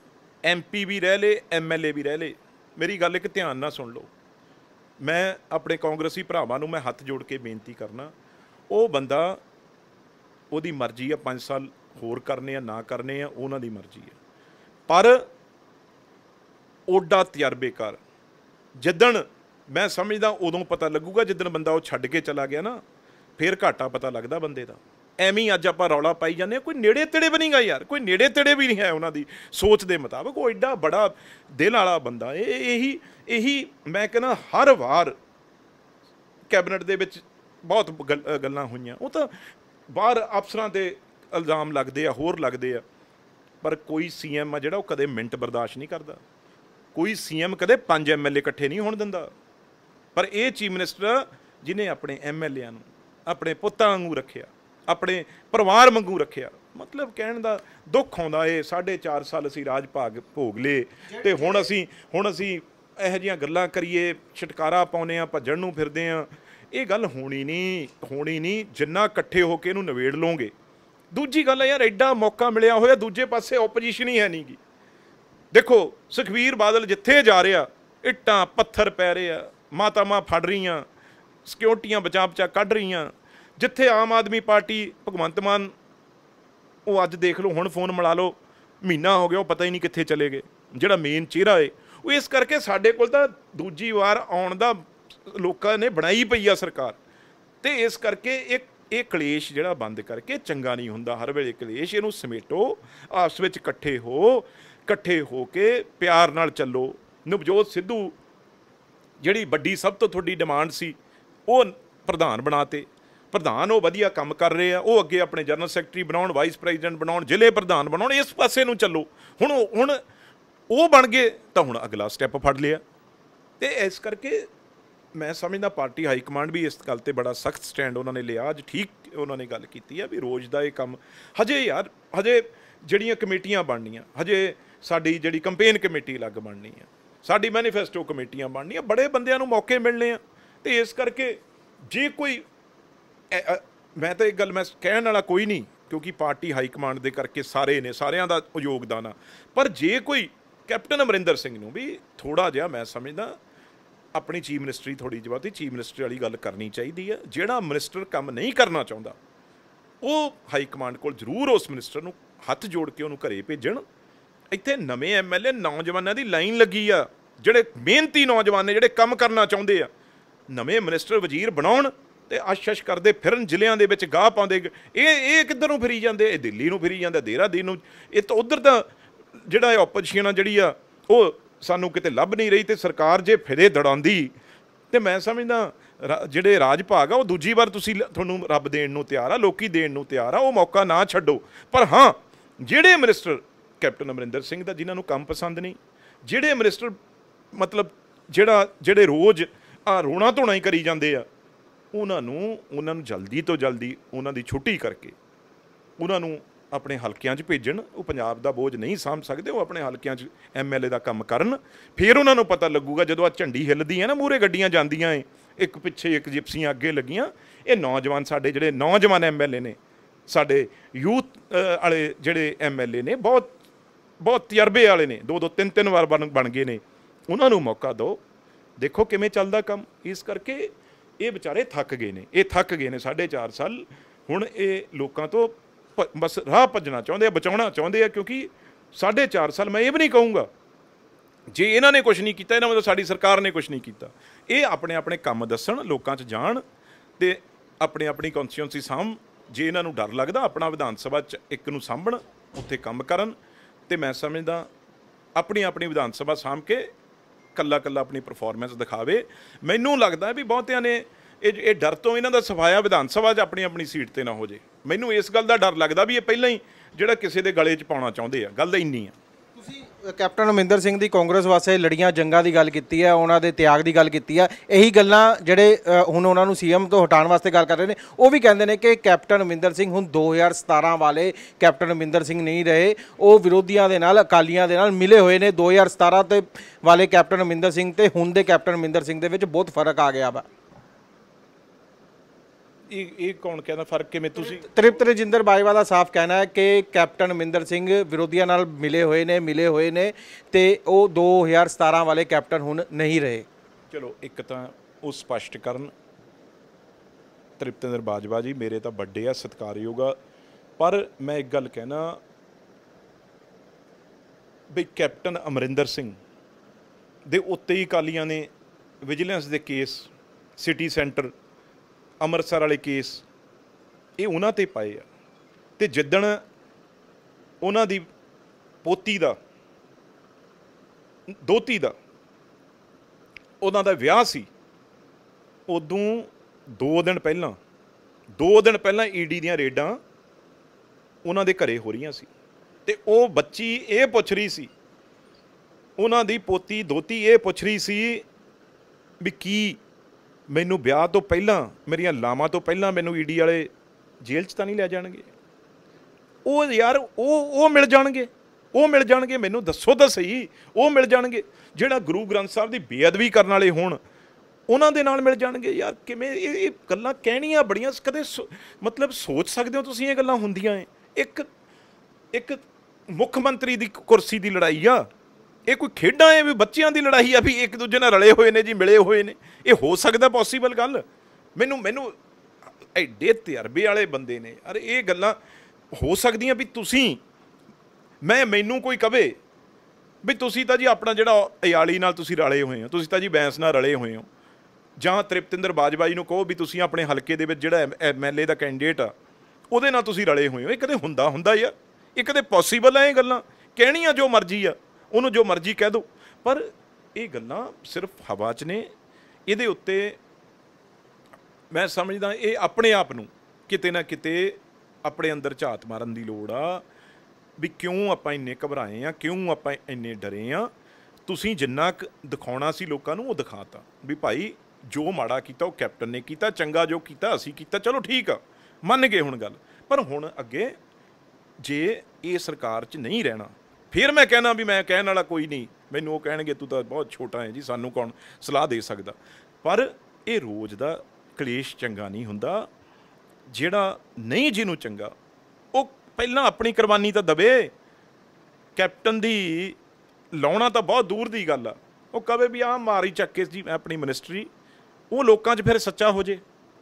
ਐਮਪੀ ਵੀ ਰਹਿ ਲੇ ਐਮਐਲਏ ਵੀ ਰਹਿ ਲੇ ਮੇਰੀ ਗੱਲ ਇੱਕ ਧਿਆਨ ਨਾਲ ਸੁਣ ਲਓ ਮੈਂ ਆਪਣੇ ਕਾਂਗਰਸੀ ਭਰਾਵਾਂ ਨੂੰ ਮੈਂ ਹੱਥ ਜੋੜ ਕੇ ਬੇਨਤੀ ਕਰਨਾ ਉਹ ਬੰਦਾ ਉਹਦੀ ਮਰਜ਼ੀ ਆ 5 ਸਾਲ ਹੋਰ ਕਰਨੇ ਆ ਨਾ ਕਰਨੇ ਆ ਉਹਨਾਂ ਦੀ ਮਰਜ਼ੀ ਆ ਪਰ ਓਡਾ ਤਜਰਬੇਕਾਰ ਜਿੱਦਣ ਮੈਂ ਸਮਝਦਾ ਉਦੋਂ ਪਤਾ ਲੱਗੂਗਾ ਜਿੱਦਣ ਬੰਦਾ ਉਹ ਛੱਡ ਕੇ ਚਲਾ ਗਿਆ ਨਾ ਫੇਰ ਘਾਟਾ ਪਤਾ ਲੱਗਦਾ ਬੰਦੇ ਦਾ ਐਵੇਂ ਅੱਜ ਆਪਾਂ ਰੌਲਾ ਪਾਈ ਜਾਂਦੇ ਆ ਕੋਈ ਨੇੜੇ ਤੇੜੇ ਵੀ ਨਹੀਂਗਾ ਯਾਰ ਕੋਈ ਨੇੜੇ ਤੇੜੇ ਵੀ ਨਹੀਂ ਹੈ ਉਹਨਾਂ ਦੀ ਸੋਚ ਦੇ ਮੁਤਾਬਕ ਉਹ ਐਡਾ ਬੜਾ ਦਿਲ ਵਾਲਾ ਬੰਦਾ ਇਹ ਇਹੀ ਇਹੀ ਮੈਂ ਕਹਿੰਦਾ ਹਰ ਵਾਰ ਕੈਬਨਟ ਦੇ ਵਿੱਚ ਬਹੁਤ ਗੱਲਾਂ ਹੋਈਆਂ ਉਹ ਤਾਂ ਬਾਹਰ ਅਫਸਰਾਂ ਦੇ ਇਲਜ਼ਾਮ ਲੱਗਦੇ ਆ ਹੋਰ ਲੱਗਦੇ ਆ ਪਰ ਕੋਈ ਸੀਐਮ ਆ ਜਿਹੜਾ ਉਹ ਕਦੇ ਮਿੰਟ ਬਰਦਾਸ਼ਤ ਨਹੀਂ ਕਰਦਾ ਕੋਈ ਸੀਐਮ ਕਦੇ 5 ਐਮਐਲਏ ਇਕੱਠੇ ਨਹੀਂ ਹੋਣ ਦਿੰਦਾ ਪਰ ਇਹ ਚੀਫ ਮਿਨਿਸਟਰ ਜਿਨੇ ਆਪਣੇ ਐਮਐਲਏਆਂ ਨੂੰ ਆਪਣੇ ਪੁੱਤਾਂ ਵਾਂਗੂ ਰੱਖਿਆ ਆਪਣੇ ਪਰਿਵਾਰ ਵਾਂਗੂ ਰੱਖਿਆ ਮਤਲਬ ਕਹਿਣ ਦਾ ਦੁੱਖ ਆਉਂਦਾ ਏ 4.5 ਸਾਲ ਅਸੀਂ ਰਾਜ ਭਾਗ ਭੋਗ ਲਏ ਤੇ ਹੁਣ ਅਸੀਂ ਹੁਣ ਅਸੀਂ ਇਹੋ ਜੀਆਂ ਗੱਲਾਂ ਕਰੀਏ ਛਟਕਾਰਾ ਪਾਉਨੇ ਆ ਭੱਜਣ ਨੂੰ ਫਿਰਦੇ ਆ ਇਹ ਗੱਲ ਹੋਣੀ ਨਹੀਂ ਹੋਣੀ ਨਹੀਂ ਜਿੰਨਾ ਇਕੱਠੇ ਹੋ ਕੇ ਇਹਨੂੰ ਨਵੇੜ ਲਓਗੇ ਦੂਜੀ ਗੱਲ ਯਾਰ ਐਡਾ ਮੌਕਾ ਮਿਲਿਆ ਹੋਇਆ ਦੂਜੇ ਪਾਸੇ ਆਪੋਜੀਸ਼ਨ ਹੀ ਹੈ ਨਹੀਂਗੀ ਦੇਖੋ ਸੁਖਵੀਰ ਬਾਦਲ ਜਿੱਥੇ ਜਾ ਰਿਹਾ ਇੱਟਾਂ ਪੱਥਰ ਪੈ ਰਹੇ ਆ ਮਾ ਫੜ ਰਹੀਆਂ ਸਿਕਿਉਰਟੀਆਂ ਬਚਾਪਚਾ ਕੱਢ ਰਹੀਆਂ ਜਿੱਥੇ ਆਮ ਆਦਮੀ ਪਾਰਟੀ ਭਗਵੰਤ ਮਾਨ ਉਹ ਅੱਜ ਦੇਖ ਲਓ ਹੁਣ ਫੋਨ ਮਿਲਾ ਲਓ ਮਹੀਨਾ ਹੋ ਗਿਆ ਉਹ ਪਤਾ ਹੀ ਨਹੀਂ ਕਿੱਥੇ ਚਲੇ ਗਏ ਜਿਹੜਾ ਮੇਨ ਚਿਹਰਾ ਏ ਉਹ ਇਸ ਕਰਕੇ ਸਾਡੇ ਕੋਲ ਤਾਂ ਦੂਜੀ ਵਾਰ ਆਉਣ ਦਾ ਲੋਕਾਂ ਨੇ ਬਣਾਈ ਪਈ ਆ ਸਰਕਾਰ ਤੇ ਇਸ ਕਰਕੇ ਇੱਕ ਇਹ ਕਲੇਸ਼ ਜਿਹੜਾ ਬੰਦ ਕਰਕੇ ਚੰਗਾ ਨਹੀਂ ਹੁੰਦਾ ਹਰ ਵੇਲੇ ਕਲੇਸ਼ ਇਹਨੂੰ ਸਮੇਟੋ ਆਪਸ ਵਿੱਚ ਇਕੱਠੇ ਹੋ ਇਕੱਠੇ ਹੋ ਕੇ ਪਿਆਰ ਨਾਲ ਚੱਲੋ ਨਵਜੋਤ ਸਿੱਧੂ ਜਿਹੜੀ ਵੱਡੀ ਸਭ ਤੋਂ ਤੁਹਾਡੀ ਡਿਮਾਂਡ ਸੀ ਉਹ ਪ੍ਰਧਾਨ ਬਣਾਤੇ ਪ੍ਰਧਾਨ ਉਹ ਵਧੀਆ ਕੰਮ ਕਰ ਰਹੇ ਆ ਉਹ ਅੱਗੇ ਆਪਣੇ ਜਨਰਲ ਸੈਕਟਰੀ ਬਣਾਉਣ ਵਾਈਸ ਪ੍ਰੈਜ਼ੀਡੈਂਟ ਬਣਾਉਣ ਜ਼ਿਲ੍ਹੇ ਪ੍ਰਧਾਨ ਬਣਾਉਣ ਇਸ ਪਾਸੇ ਨੂੰ ਚੱਲੋ ਹੁਣ ਹੁਣ ਉਹ ਬਣ ਗਏ ਤਾਂ ਹੁਣ ਅਗਲਾ ਸਟੈਪ ਫੜ ਲਿਆ ਤੇ ਇਸ ਕਰਕੇ ਮੈਂ ਸਮਝਦਾ ਪਾਰਟੀ ਹਾਈ ਕਮਾਂਡ ਵੀ ਇਸ ਗੱਲ ਤੇ ਬੜਾ ਸਖਤ ਸਟੈਂਡ ਉਹਨਾਂ ਨੇ ਲਿਆ ਅੱਜ ਠੀਕ ਉਹਨਾਂ ਨੇ ਗੱਲ ਕੀਤੀ ਆ ਵੀ ਰੋਜ਼ ਦਾ ਇਹ ਕੰਮ ਹਜੇ ਯਾਰ ਹਜੇ ਜਿਹੜੀਆਂ ਕਮੇਟੀਆਂ ਬਣਨੀਆਂ ਹਜੇ ਸਾਡੀ ਜਿਹੜੀ ਕੈਂਪੇਨ ਕਮੇਟੀ ਲੱਗ ਬਣਨੀ ਆ ਸਾਡੀ ਮੈਨੀਫੈਸਟੋ ਕਮੇਟੀਆਂ ਬਣਨੀਆਂ ਬੜੇ ਬੰਦਿਆਂ ਨੂੰ ਮੌਕੇ ਮਿਲਣੇ ਆ ਤੇ ਇਸ ਕਰਕੇ ਜੇ ਕੋਈ ਮੈਂ ਤਾਂ ਇਹ ਗੱਲ ਮੈਂ ਕਹਿਣ ਵਾਲਾ ਕੋਈ ਨਹੀਂ ਕਿਉਂਕਿ ਪਾਰਟੀ ਹਾਈ ਕਮਾਂਡ ਦੇ ਕਰਕੇ ਸਾਰੇ ਨੇ ਸਾਰਿਆਂ ਦਾ ਯੋਗਦਾਨ ਆ ਪਰ ਜੇ ਕੋਈ ਕੈਪਟਨ ਅਮਰਿੰਦਰ ਸਿੰਘ ਨੂੰ ਵੀ ਥੋੜਾ ਜਿਹਾ ਮੈਂ ਸਮਝਦਾ ਆਪਣੀ ਚੀਫ ਮਿਨਿਸਟਰੀ ਥੋੜੀ ਜਵਾਤੀ ਚੀਫ ਮਿਨਿਸਟਰ ਵਾਲੀ ਗੱਲ ਕਰਨੀ ਚਾਹੀਦੀ ਹੈ ਜਿਹੜਾ ਮਿਨਿਸਟਰ ਕੰਮ ਨਹੀਂ ਕਰਨਾ ਚਾਹੁੰਦਾ ਉਹ ਹਾਈ ਕਮਾਂਡ ਕੋਲ ਜ਼ਰੂਰ ਉਸ ਮਿਨਿਸਟਰ ਨੂੰ ਹੱਥ ਜੋੜ ਕੇ ਉਹਨੂੰ ਘਰੇ ਭੇਜਣ ਇੱਥੇ ਨਵੇਂ ਐਮਐਲਏ ਨੌਜਵਾਨਾਂ ਦੀ ਲਾਈਨ ਲੱਗੀ ਆ ਜਿਹੜੇ ਮਿਹਨਤੀ ਨੌਜਵਾਨ ਨੇ ਜਿਹੜੇ ਕੰਮ ਕਰਨਾ ਚਾਹੁੰਦੇ ਆ ਨਵੇਂ ਮਿਨਿਸਟਰ ਵਜ਼ੀਰ ਬਣਾਉਣ ਤੇ ਅਸ਼ਸ਼ ਕਰਦੇ ਫਿਰਨ ਜ਼ਿਲ੍ਹਿਆਂ ਦੇ ਵਿੱਚ ਗਾਹ ਪਾਉਂਦੇ ਇਹ ਇਹ ਕਿੱਧਰੋਂ ਫਿਰੀ ਜਾਂਦੇ ਇਹ ਦਿੱਲੀ ਨੂੰ ਫਿਰੀ ਜਾਂਦਾ ਦੇਹਰਾਦੂਨ ਨੂੰ ਇਹ ਤਾਂ ਉਧਰ ਤਾਂ ਜਿਹੜਾ ਆਪੋਜੀਸ਼ਨ ਆ ਜਿਹੜੀ ਆ ਉਹ ਸਾਨੂੰ ਕਿਤੇ ਲੱਭ ਨਹੀਂ ਰਹੀ ਤੇ ਸਰਕਾਰ ਜੇ ਫਿਰੇ ਦੜਾਉਂਦੀ ਤੇ ਮੈਂ ਸਮਝਦਾ ਜਿਹੜੇ ਰਾਜ ਭਾਗ ਆ ਉਹ ਦੂਜੀ ਵਾਰ ਤੁਸੀਂ ਤੁਹਾਨੂੰ ਰੱਬ ਦੇਣ ਨੂੰ ਤਿਆਰ ਆ ਲੋਕੀ ਦੇਣ ਨੂੰ ਤਿਆਰ ਆ ਉਹ ਮੌਕਾ ਨਾ ਛੱਡੋ ਪਰ ਹਾਂ ਜਿਹੜੇ ਮਿਨਿਸਟਰ ਕੈਪਟਨ ਅਮਰਿੰਦਰ ਸਿੰਘ ਦਾ ਜਿਨ੍ਹਾਂ ਨੂੰ ਕੰਮ ਪਸੰਦ ਨਹੀਂ ਜਿਹੜੇ ਮਿਨਿਸਟਰ ਮਤਲਬ ਜਿਹੜਾ ਜਿਹੜੇ ਰੋਜ਼ ਆ ਰੋਣਾ ਧੋਣਾ ਹੀ ਕਰੀ ਜਾਂਦੇ ਆ ਉਹਨਾਂ ਨੂੰ ਉਹਨਾਂ ਨੂੰ ਜਲਦੀ ਤੋਂ ਜਲਦੀ ਉਹਨਾਂ ਦੀ ਛੁੱਟੀ ਕਰਕੇ ਉਹਨਾਂ ਨੂੰ ਆਪਣੇ ਹਲਕਿਆਂ 'ਚ ਭੇਜਣ ਉਹ ਪੰਜਾਬ ਦਾ ਬੋਝ ਨਹੀਂ ਸਾਂਭ ਸਕਦੇ ਉਹ ਆਪਣੇ ਹਲਕਿਆਂ 'ਚ ਐਮਐਲਏ ਦਾ ਕੰਮ ਕਰਨ ਫਿਰ ਉਹਨਾਂ ਨੂੰ ਪਤਾ ਲੱਗੂਗਾ ਜਦੋਂ ਆ ਝੰਡੀ ਹਿੱਲਦੀ ਹੈ ਨਾ ਮੂਰੇ ਗੱਡੀਆਂ ਜਾਂਦੀਆਂ ਏ ਇੱਕ ਪਿੱਛੇ ਇੱਕ ਜਿਪਸੀਆਂ ਅੱਗੇ ਲੱਗੀਆਂ ਇਹ ਨੌਜਵਾਨ ਸਾਡੇ ਜਿਹੜੇ ਨੌਜਵਾਨ ਐਮਐਲਏ ਨੇ ਸਾਡੇ ਯੂਥ ਵਾਲੇ ਜਿਹੜੇ ਐਮਐਲਏ ਨੇ ਬਹੁਤ ਬਹੁਤ ਤਜਰਬੇ ਵਾਲੇ ਨੇ ਦੋ ਦੋ ਤਿੰਨ ਤਿੰਨ ਵਾਰ ਬਣ ਗਏ ਨੇ ਉਹਨਾਂ ਨੂੰ ਮੌਕਾ ਦਿਓ ਦੇਖੋ ਕਿਵੇਂ ਚੱਲਦਾ ਕੰਮ ਇਸ ਕਰਕੇ ਇਹ ਵਿਚਾਰੇ ਥੱਕ ਗਏ ਨੇ ਇਹ ਥੱਕ ਗਏ ਨੇ 4.5 ਸਾਲ ਹੁਣ ਇਹ ਲੋਕਾਂ ਤੋਂ ਬਸ ਰਾਹ ਭੱਜਣਾ ਚਾਹੁੰਦੇ ਆ ਬਚਾਉਣਾ ਚਾਹੁੰਦੇ ਆ ਕਿਉਂਕਿ 4.5 ਸਾਲ ਮੈਂ ਇਹ ਵੀ ਨਹੀਂ ਕਹੂੰਗਾ ਜੇ ਇਹਨਾਂ ਨੇ ਕੁਝ ਨਹੀਂ ਕੀਤਾ ਇਹਨਾਂ ਮਤਲਬ ਸਾਡੀ ਸਰਕਾਰ ਨੇ ਕੁਝ ਨਹੀਂ ਕੀਤਾ ਇਹ ਆਪਣੇ ਆਪਣੇ ਕੰਮ ਦੱਸਣ ਲੋਕਾਂ 'ਚ ਜਾਣ ਤੇ ਆਪਣੇ ਆਪਣੀ ਕੌਂਸੀਅੰਸੀ ਸਾਹਮ ਜੇ ਇਹਨਾਂ ਨੂੰ ਡਰ ਲੱਗਦਾ ਆਪਣਾ ਵਿਧਾਨ ਸਭਾ 'ਚ ਇੱਕ ਨੂੰ ਸਾਹਮਣ ਉੱਥੇ ਕੰਮ ਕਰਨ ਤੇ ਮੈਂ ਸਮਝਦਾ ਆਪਣੀ ਆਪਣੀ ਵਿਧਾਨ ਸਭਾ ਸਾਹਮਣੇ ਕੇ ਕੱਲਾ ਕੱਲਾ ਆਪਣੀ ਪਰਫਾਰਮੈਂਸ ਦਿਖਾਵੇ ਮੈਨੂੰ ਲੱਗਦਾ ਵੀ ਬਹੁਤਿਆਂ ਨੇ ਇਹ ਇਹ ਡਰ ਤੋਂ ਇਹਨਾਂ ਦਾ ਸਫਾਇਆ ਵਿਧਾਨ ਸਭਾ 'ਚ ਆਪਣੀ ਆਪਣੀ ਸੀਟ ਤੇ ਨਾ ਹੋ ਜੇ ਮੈਨੂੰ ਇਸ ਗੱਲ ਦਾ ਡਰ ਲੱਗਦਾ ਵੀ ਇਹ ਪਹਿਲਾਂ ਹੀ ਜਿਹੜਾ ਕਿਸੇ ਦੇ ਗਲੇ 'ਚ ਪਾਉਣਾ ਚਾਹੁੰਦੇ ਆ ਗੱਲ ਇੰਨੀ ਆ ਕੈਪਟਨ ਅਮਿੰਦਰ ਸਿੰਘ ਦੀ ਕਾਂਗਰਸ ਵਾਸਤੇ ਲੜੀਆਂ ਜੰਗਾਂ ਦੀ ਗੱਲ ਕੀਤੀ ਹੈ ਉਹਨਾਂ ਦੇ ਤਿਆਗ ਦੀ ਗੱਲ ਕੀਤੀ ਹੈ ਇਹੀ ਗੱਲਾਂ ਜਿਹੜੇ ਹੁਣ ਉਹਨਾਂ ਨੂੰ ਸੀਐਮ ਤੋਂ ਹਟਾਉਣ ਵਾਸਤੇ ਗੱਲ ਕਰ ਰਹੇ ਨੇ ਉਹ ਵੀ ਕਹਿੰਦੇ ਨੇ ਕਿ ਕੈਪਟਨ ਅਮਿੰਦਰ ਸਿੰਘ ਹੁਣ 2017 ਵਾਲੇ ਕੈਪਟਨ ਅਮਿੰਦਰ ਸਿੰਘ ਨਹੀਂ ਰਹੇ ਉਹ ਵਿਰੋਧੀਆਂ ਦੇ ਨਾਲ ਅਕਾਲੀਆਂ ਦੇ ਨਾਲ ਮਿਲੇ ਹੋਏ ਨੇ 2017 ਤੇ ਵਾਲੇ ਕੈਪਟਨ ਅਮਿੰਦਰ ਸਿੰਘ ਤੇ ਹੁਣ ਦੇ ਕੈਪਟਨ ਅਮਿੰਦਰ ਸਿੰਘ ਦੇ ਵਿੱਚ ਬਹੁਤ ਫਰਕ ਆ ਗਿਆ ਵਾ ਇਹ ਇਹ ਕੌਣ ਕਹਿੰਦਾ ਫਰਕ ਕਿਵੇਂ ਤੁਸੀਂ ਤ੍ਰਿਪਤ ਰਜਿੰਦਰ ਬਾਜਵਾ ਦਾ ਸਾਫ਼ ਕਹਿਣਾ ਹੈ ਕਿ ਕੈਪਟਨ ਮਿੰਦਰ ਸਿੰਘ ਵਿਰੋਧੀਆਂ ਨਾਲ ਮਿਲੇ ਹੋਏ ਨੇ ਮਿਲੇ ਹੋਏ ਨੇ ਤੇ ਉਹ 2017 ਵਾਲੇ ਕੈਪਟਨ ਹੁਣ ਨਹੀਂ ਰਹੇ ਚਲੋ ਇੱਕ ਤਾਂ ਉਹ ਸਪਸ਼ਟ ਕਰਨ ਤ੍ਰਿਪਤਿੰਦਰ ਬਾਜਵਾ ਜੀ ਮੇਰੇ ਤਾਂ ਵੱਡੇ ਆ ਸਤਿਕਾਰਯੋਗ ਆ ਪਰ ਮੈਂ ਇੱਕ ਗੱਲ ਕਹਿਣਾ ਵੀ ਕੈਪਟਨ ਅਮਰਿੰਦਰ ਸਿੰਘ ਦੇ ਉੱਤੇ ਹੀ ਕਾਲੀਆਂ ਨੇ ਵਿਜੀਲੈਂਸ ਦੇ ਕੇਸ ਸਿਟੀ ਸੈਂਟਰ ਅੰਮ੍ਰਿਤਸਰ ਵਾਲੇ ਕੇਸ ਇਹ ਉਹਨਾਂ ਤੇ ਪਾਏ ਆ ਤੇ ਜਿੱਦਣ ਉਹਨਾਂ ਦੀ ਪੋਤੀ ਦਾ ਦੋਤੀ ਦਾ ਉਹਨਾਂ ਦਾ ਵਿਆਹ ਸੀ ਉਦੋਂ 2 ਦਿਨ ਪਹਿਲਾਂ 2 ਦਿਨ ਪਹਿਲਾਂ ਈਡੀ e ਦੀਆਂ ਰੇਡਾਂ ਉਹਨਾਂ ਦੇ ਘਰੇ ਹੋ ਰਹੀਆਂ ਸੀ ਤੇ ਉਹ ਬੱਚੀ ਇਹ ਪੁੱਛ ਰਹੀ ਸੀ ਉਹਨਾਂ ਦੀ ਪੋਤੀ ਦੋਤੀ ਇਹ ਪੁੱਛ ਰਹੀ ਸੀ ਵੀ ਕੀ ਮੈਨੂੰ ਵਿਆਹ ਤੋਂ ਪਹਿਲਾਂ ਮੇਰੀਆਂ ਲਾਵਾਂ ਤੋਂ ਪਹਿਲਾਂ ਮੈਨੂੰ ਈਡੀ ਵਾਲੇ ਜੇਲ੍ਹ 'ਚ ਤਾਂ ਨਹੀਂ ਲੈ ਜਾਣਗੇ ਉਹ ਯਾਰ ਉਹ ਉਹ ਮਿਲ ਜਾਣਗੇ ਉਹ ਮਿਲ ਜਾਣਗੇ ਮੈਨੂੰ ਦੱਸੋ ਤਾਂ ਸਹੀ ਉਹ ਮਿਲ ਜਾਣਗੇ ਜਿਹੜਾ ਗੁਰੂ ਗ੍ਰੰਥ ਸਾਹਿਬ ਦੀ ਬੇਅਦਬੀ ਕਰਨ ਵਾਲੇ ਹੋਣ ਉਹਨਾਂ ਦੇ ਨਾਲ ਮਿਲ ਜਾਣਗੇ ਯਾਰ ਕਿਵੇਂ ਇਹ ਗੱਲਾਂ ਕਹਿਣੀਆਂ ਬੜੀਆਂ ਕਦੇ ਮਤਲਬ ਸੋਚ ਸਕਦੇ ਹੋ ਤੁਸੀਂ ਇਹ ਗੱਲਾਂ ਹੁੰਦੀਆਂ ਇੱਕ ਇੱਕ ਮੁੱਖ ਮੰਤਰੀ ਦੀ ਕੁਰਸੀ ਦੀ ਲੜਾਈ ਆ ਇਹ ਕੋਈ ਖੇਡਾਂ ਐ ਵੀ ਬੱਚਿਆਂ ਦੀ ਲੜਾਈ ਆ ਵੀ ਇੱਕ ਦੂਜੇ ਨਾਲ ਰਲੇ ਹੋਏ ਨੇ ਜੀ ਮਿਲੇ ਹੋਏ ਨੇ ਇਹ ਹੋ ਸਕਦਾ ਪੋਸੀਬਲ ਗੱਲ ਮੈਨੂੰ ਮੈਨੂੰ ਐਡੇ ਤਜਰਬੇ ਵਾਲੇ ਬੰਦੇ ਨੇ ਅਰੇ ਇਹ ਗੱਲਾਂ ਹੋ ਸਕਦੀਆਂ ਵੀ ਤੁਸੀਂ ਮੈਂ ਮੈਨੂੰ ਕੋਈ ਕਵੇ ਵੀ ਤੁਸੀਂ ਤਾਂ ਜੀ ਆਪਣਾ ਜਿਹੜਾ ਅਯਾਲੀ ਨਾਲ ਤੁਸੀਂ ਰਲੇ ਹੋਏ ਹੋ ਤੁਸੀਂ ਤਾਂ ਜੀ ਬੈਂਸ ਨਾਲ ਰਲੇ ਹੋਏ ਹੋ ਜਾਂ ਤ੍ਰਿਪਤਿੰਦਰ ਬਾਜਵਾਜੀ ਨੂੰ ਕਹੋ ਵੀ ਤੁਸੀਂ ਆਪਣੇ ਹਲਕੇ ਦੇ ਵਿੱਚ ਜਿਹੜਾ ਐਮਐਲਏ ਦਾ ਕੈਂਡੀਡੇਟ ਆ ਉਹਦੇ ਨਾਲ ਤੁਸੀਂ ਰਲੇ ਹੋਏ ਹੋ ਇਹ ਕਦੇ ਹੁੰਦਾ ਹੁੰਦਾ ਯਾਰ ਇਹ ਕਦੇ ਪੋਸੀਬਲ ਐ ਇਹ ਗੱਲਾਂ ਕਹਿਣੀਆਂ ਜੋ ਮਰਜ਼ੀ ਆ ਉਹਨੂੰ ਜੋ ਮਰਜ਼ੀ ਕਹਿ ਦੋ ਪਰ ਇਹ ਗੱਲਾਂ ਸਿਰਫ ਹਵਾ 'ਚ ਨੇ ਇਹਦੇ ਉੱਤੇ ਮੈਂ ਸਮਝਦਾ ਇਹ ਆਪਣੇ ਆਪ ਨੂੰ ਕਿਤੇ ਨਾ ਕਿਤੇ ਆਪਣੇ ਅੰਦਰ ਝਾਤ ਮਾਰਨ ਦੀ ਲੋੜ ਆ ਵੀ ਕਿਉਂ ਆਪਾਂ ਇੰਨੇ ਘਬਰਾਏ ਆ ਕਿਉਂ ਆਪਾਂ ਇੰਨੇ ਡਰੇ ਆ ਤੁਸੀਂ ਜਿੰਨਾ ਦਿਖਾਉਣਾ ਸੀ ਲੋਕਾਂ ਨੂੰ ਉਹ ਦਿਖਾਤਾ ਵੀ ਭਾਈ ਜੋ ਮਾੜਾ ਕੀਤਾ ਉਹ ਕੈਪਟਨ ਨੇ ਕੀਤਾ ਚੰਗਾ ਜੋ ਕੀਤਾ ਅਸੀਂ ਕੀਤਾ ਚਲੋ ਠੀਕ ਆ ਮੰਨ ਗਏ ਹੁਣ ਗੱਲ ਪਰ ਹੁਣ ਅੱਗੇ ਜੇ ਇਹ ਸਰਕਾਰ 'ਚ ਨਹੀਂ ਰਹਿਣਾ ਫਿਰ ਮੈਂ ਕਹਿਣਾ ਵੀ ਮੈਂ ਕਹਿਣ ਵਾਲਾ ਕੋਈ ਨਹੀਂ ਮੈਨੂੰ ਉਹ ਕਹਿਣਗੇ ਤੂੰ ਤਾਂ ਬਹੁਤ ਛੋਟਾ ਹੈ ਜੀ ਸਾਨੂੰ ਕੌਣ ਸਲਾਹ ਦੇ ਸਕਦਾ ਪਰ ਇਹ ਰੋਜ਼ ਦਾ ਕਲੇਸ਼ ਚੰਗਾ ਨਹੀਂ ਹੁੰਦਾ ਜਿਹੜਾ ਨਹੀਂ ਜਿਹਨੂੰ ਚੰਗਾ ਉਹ ਪਹਿਲਾਂ ਆਪਣੀ ਕੁਰਬਾਨੀ ਤਾਂ ਦਵੇ ਕੈਪਟਨ ਦੀ ਲਾਉਣਾ ਤਾਂ ਬਹੁਤ ਦੂਰ ਦੀ ਗੱਲ ਆ ਉਹ ਕਵੇ ਵੀ ਆ ਮਾਰੀ ਚੱਕ ਕੇ ਜੀ ਮੈਂ ਆਪਣੀ ਮਿਨਿਸਟਰੀ ਉਹ ਲੋਕਾਂ 'ਚ ਫਿਰ ਸੱਚਾ ਹੋ ਜੇ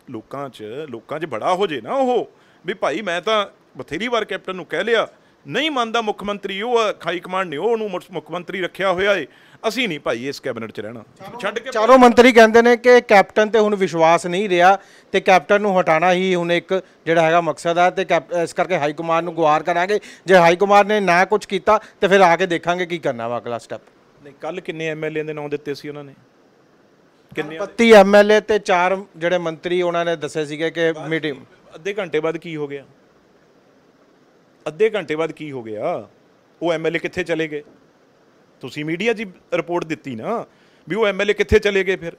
ਲੋਕਾਂ 'ਚ ਲੋਕਾਂ 'ਚ ਬੜਾ ਹੋ ਜੇ ਨਾ ਉਹ ਵੀ ਭਾਈ ਮੈਂ ਤਾਂ ਬਥੇਰੀ ਵਾਰ ਕੈਪਟਨ ਨੂੰ ਕਹਿ ਲਿਆ ਨਹੀਂ ਮੰਨਦਾ ਮੁੱਖ ਮੰਤਰੀ ਉਹ ਖਾਈ ਕਮਾਂਡ ਨੇ ਉਹ ਨੂੰ ਮੁੱਖ ਮੰਤਰੀ ਰੱਖਿਆ ਹੋਇਆ ਏ ਅਸੀਂ ਨਹੀਂ ਭਾਈ ਇਸ ਕੈਬਨਿਟ 'ਚ ਰਹਿਣਾ ਛੱਡ ਕੇ ਚਾਰੋਂ ਮੰਤਰੀ ਕਹਿੰਦੇ ਨੇ ਕਿ ਕੈਪਟਨ ਤੇ ਹੁਣ ਵਿਸ਼ਵਾਸ ਨਹੀਂ ਰਿਹਾ ਤੇ ਕੈਪਟਨ ਨੂੰ ਹਟਾਣਾ ਹੀ ਹੁਣ ਇੱਕ ਜਿਹੜਾ ਹੈਗਾ ਮਕਸਦ ਆ ਤੇ ਇਸ ਕਰਕੇ ਹਾਈ ਕਮਾਂਡ ਨੂੰ ਗੁਆਰ ਕਰਾਂਗੇ ਜੇ ਹਾਈ ਕਮਾਂਡ ਨੇ ਨਾ ਕੁਝ ਕੀਤਾ ਤੇ ਫਿਰ ਆ ਕੇ ਦੇਖਾਂਗੇ ਕੀ ਕਰਨਾ ਵਾ ਅਗਲਾ ਸਟੈਪ ਨਹੀਂ ਕੱਲ ਕਿੰਨੇ ਐਮਐਲਏ ਦੇ ਨਾਮ ਦਿੱਤੇ ਸੀ ਉਹਨਾਂ ਨੇ ਕਿੰਨੇ 32 ਐਮਐਲਏ ਤੇ 4 ਜਿਹੜੇ ਮੰਤਰੀ ਉਹਨਾਂ ਨੇ ਦੱਸੇ ਸੀਗੇ ਕਿ ਮੀਟਿੰਗ ਅੱਧੇ ਘੰਟੇ ਬਾਅਦ ਕੀ ਹੋ ਗਿਆ ਅੱਧੇ ਘੰਟੇ ਬਾਅਦ ਕੀ ਹੋ ਗਿਆ ਉਹ ਐਮਐਲਏ ਕਿੱਥੇ ਚਲੇ ਗਏ ਤੁਸੀਂ ਮੀਡੀਆ ਜੀ ਰਿਪੋਰਟ ਦਿੱਤੀ ਨਾ ਵੀ ਉਹ ਐਮਐਲਏ ਕਿੱਥੇ ਚਲੇ ਗਏ ਫਿਰ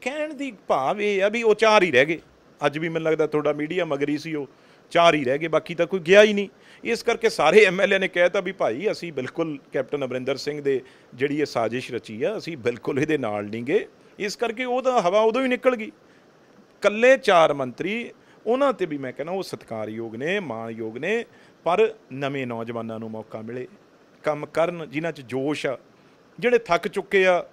ਕਹਿਣ ਦੀ ਭਾਵ ਇਹ ਆ ਵੀ ਉਹ ਚਾਰ ਹੀ ਰਹਿ ਗਏ ਅੱਜ ਵੀ ਮੈਨੂੰ ਲੱਗਦਾ ਤੁਹਾਡਾ ਮੀਡੀਆ ਮਗਰੀ ਸੀ ਉਹ ਚਾਰ ਹੀ ਰਹਿ ਗਏ ਬਾਕੀ ਤਾਂ ਕੋਈ ਗਿਆ ਹੀ ਨਹੀਂ ਇਸ ਕਰਕੇ ਸਾਰੇ ਐਮਐਲਏ ਨੇ ਕਹਿਤਾ ਵੀ ਭਾਈ ਅਸੀਂ ਬਿਲਕੁਲ ਕੈਪਟਨ ਅਮਰਿੰਦਰ ਸਿੰਘ ਦੇ ਜਿਹੜੀ ਇਹ ਸਾਜ਼ਿਸ਼ ਰਚੀ ਆ ਅਸੀਂ ਬਿਲਕੁਲ ਇਹਦੇ ਨਾਲ ਨਹੀਂ ਗਏ ਇਸ ਕਰਕੇ ਉਹ ਤਾਂ ਹਵਾ ਉਦੋਂ ਹੀ ਨਿਕਲ ਗਈ ਕੱਲੇ ਚਾਰ ਮੰਤਰੀ ਉਹਨਾਂ ਤੇ ਵੀ ਮੈਂ ਕਹਿੰਦਾ ਉਹ ਸਤਿਕਾਰਯੋਗ ਨੇ ਮਾਣਯੋਗ ਨੇ ਪਰ ਨਵੇਂ ਨੌਜਵਾਨਾਂ ਨੂੰ ਮੌਕਾ ਮਿਲੇ ਕੰਮ ਕਰਨ ਜਿਨ੍ਹਾਂ 'ਚ ਜੋਸ਼ ਆ ਜਿਹੜੇ ਥੱਕ ਚੁੱਕੇ ਆ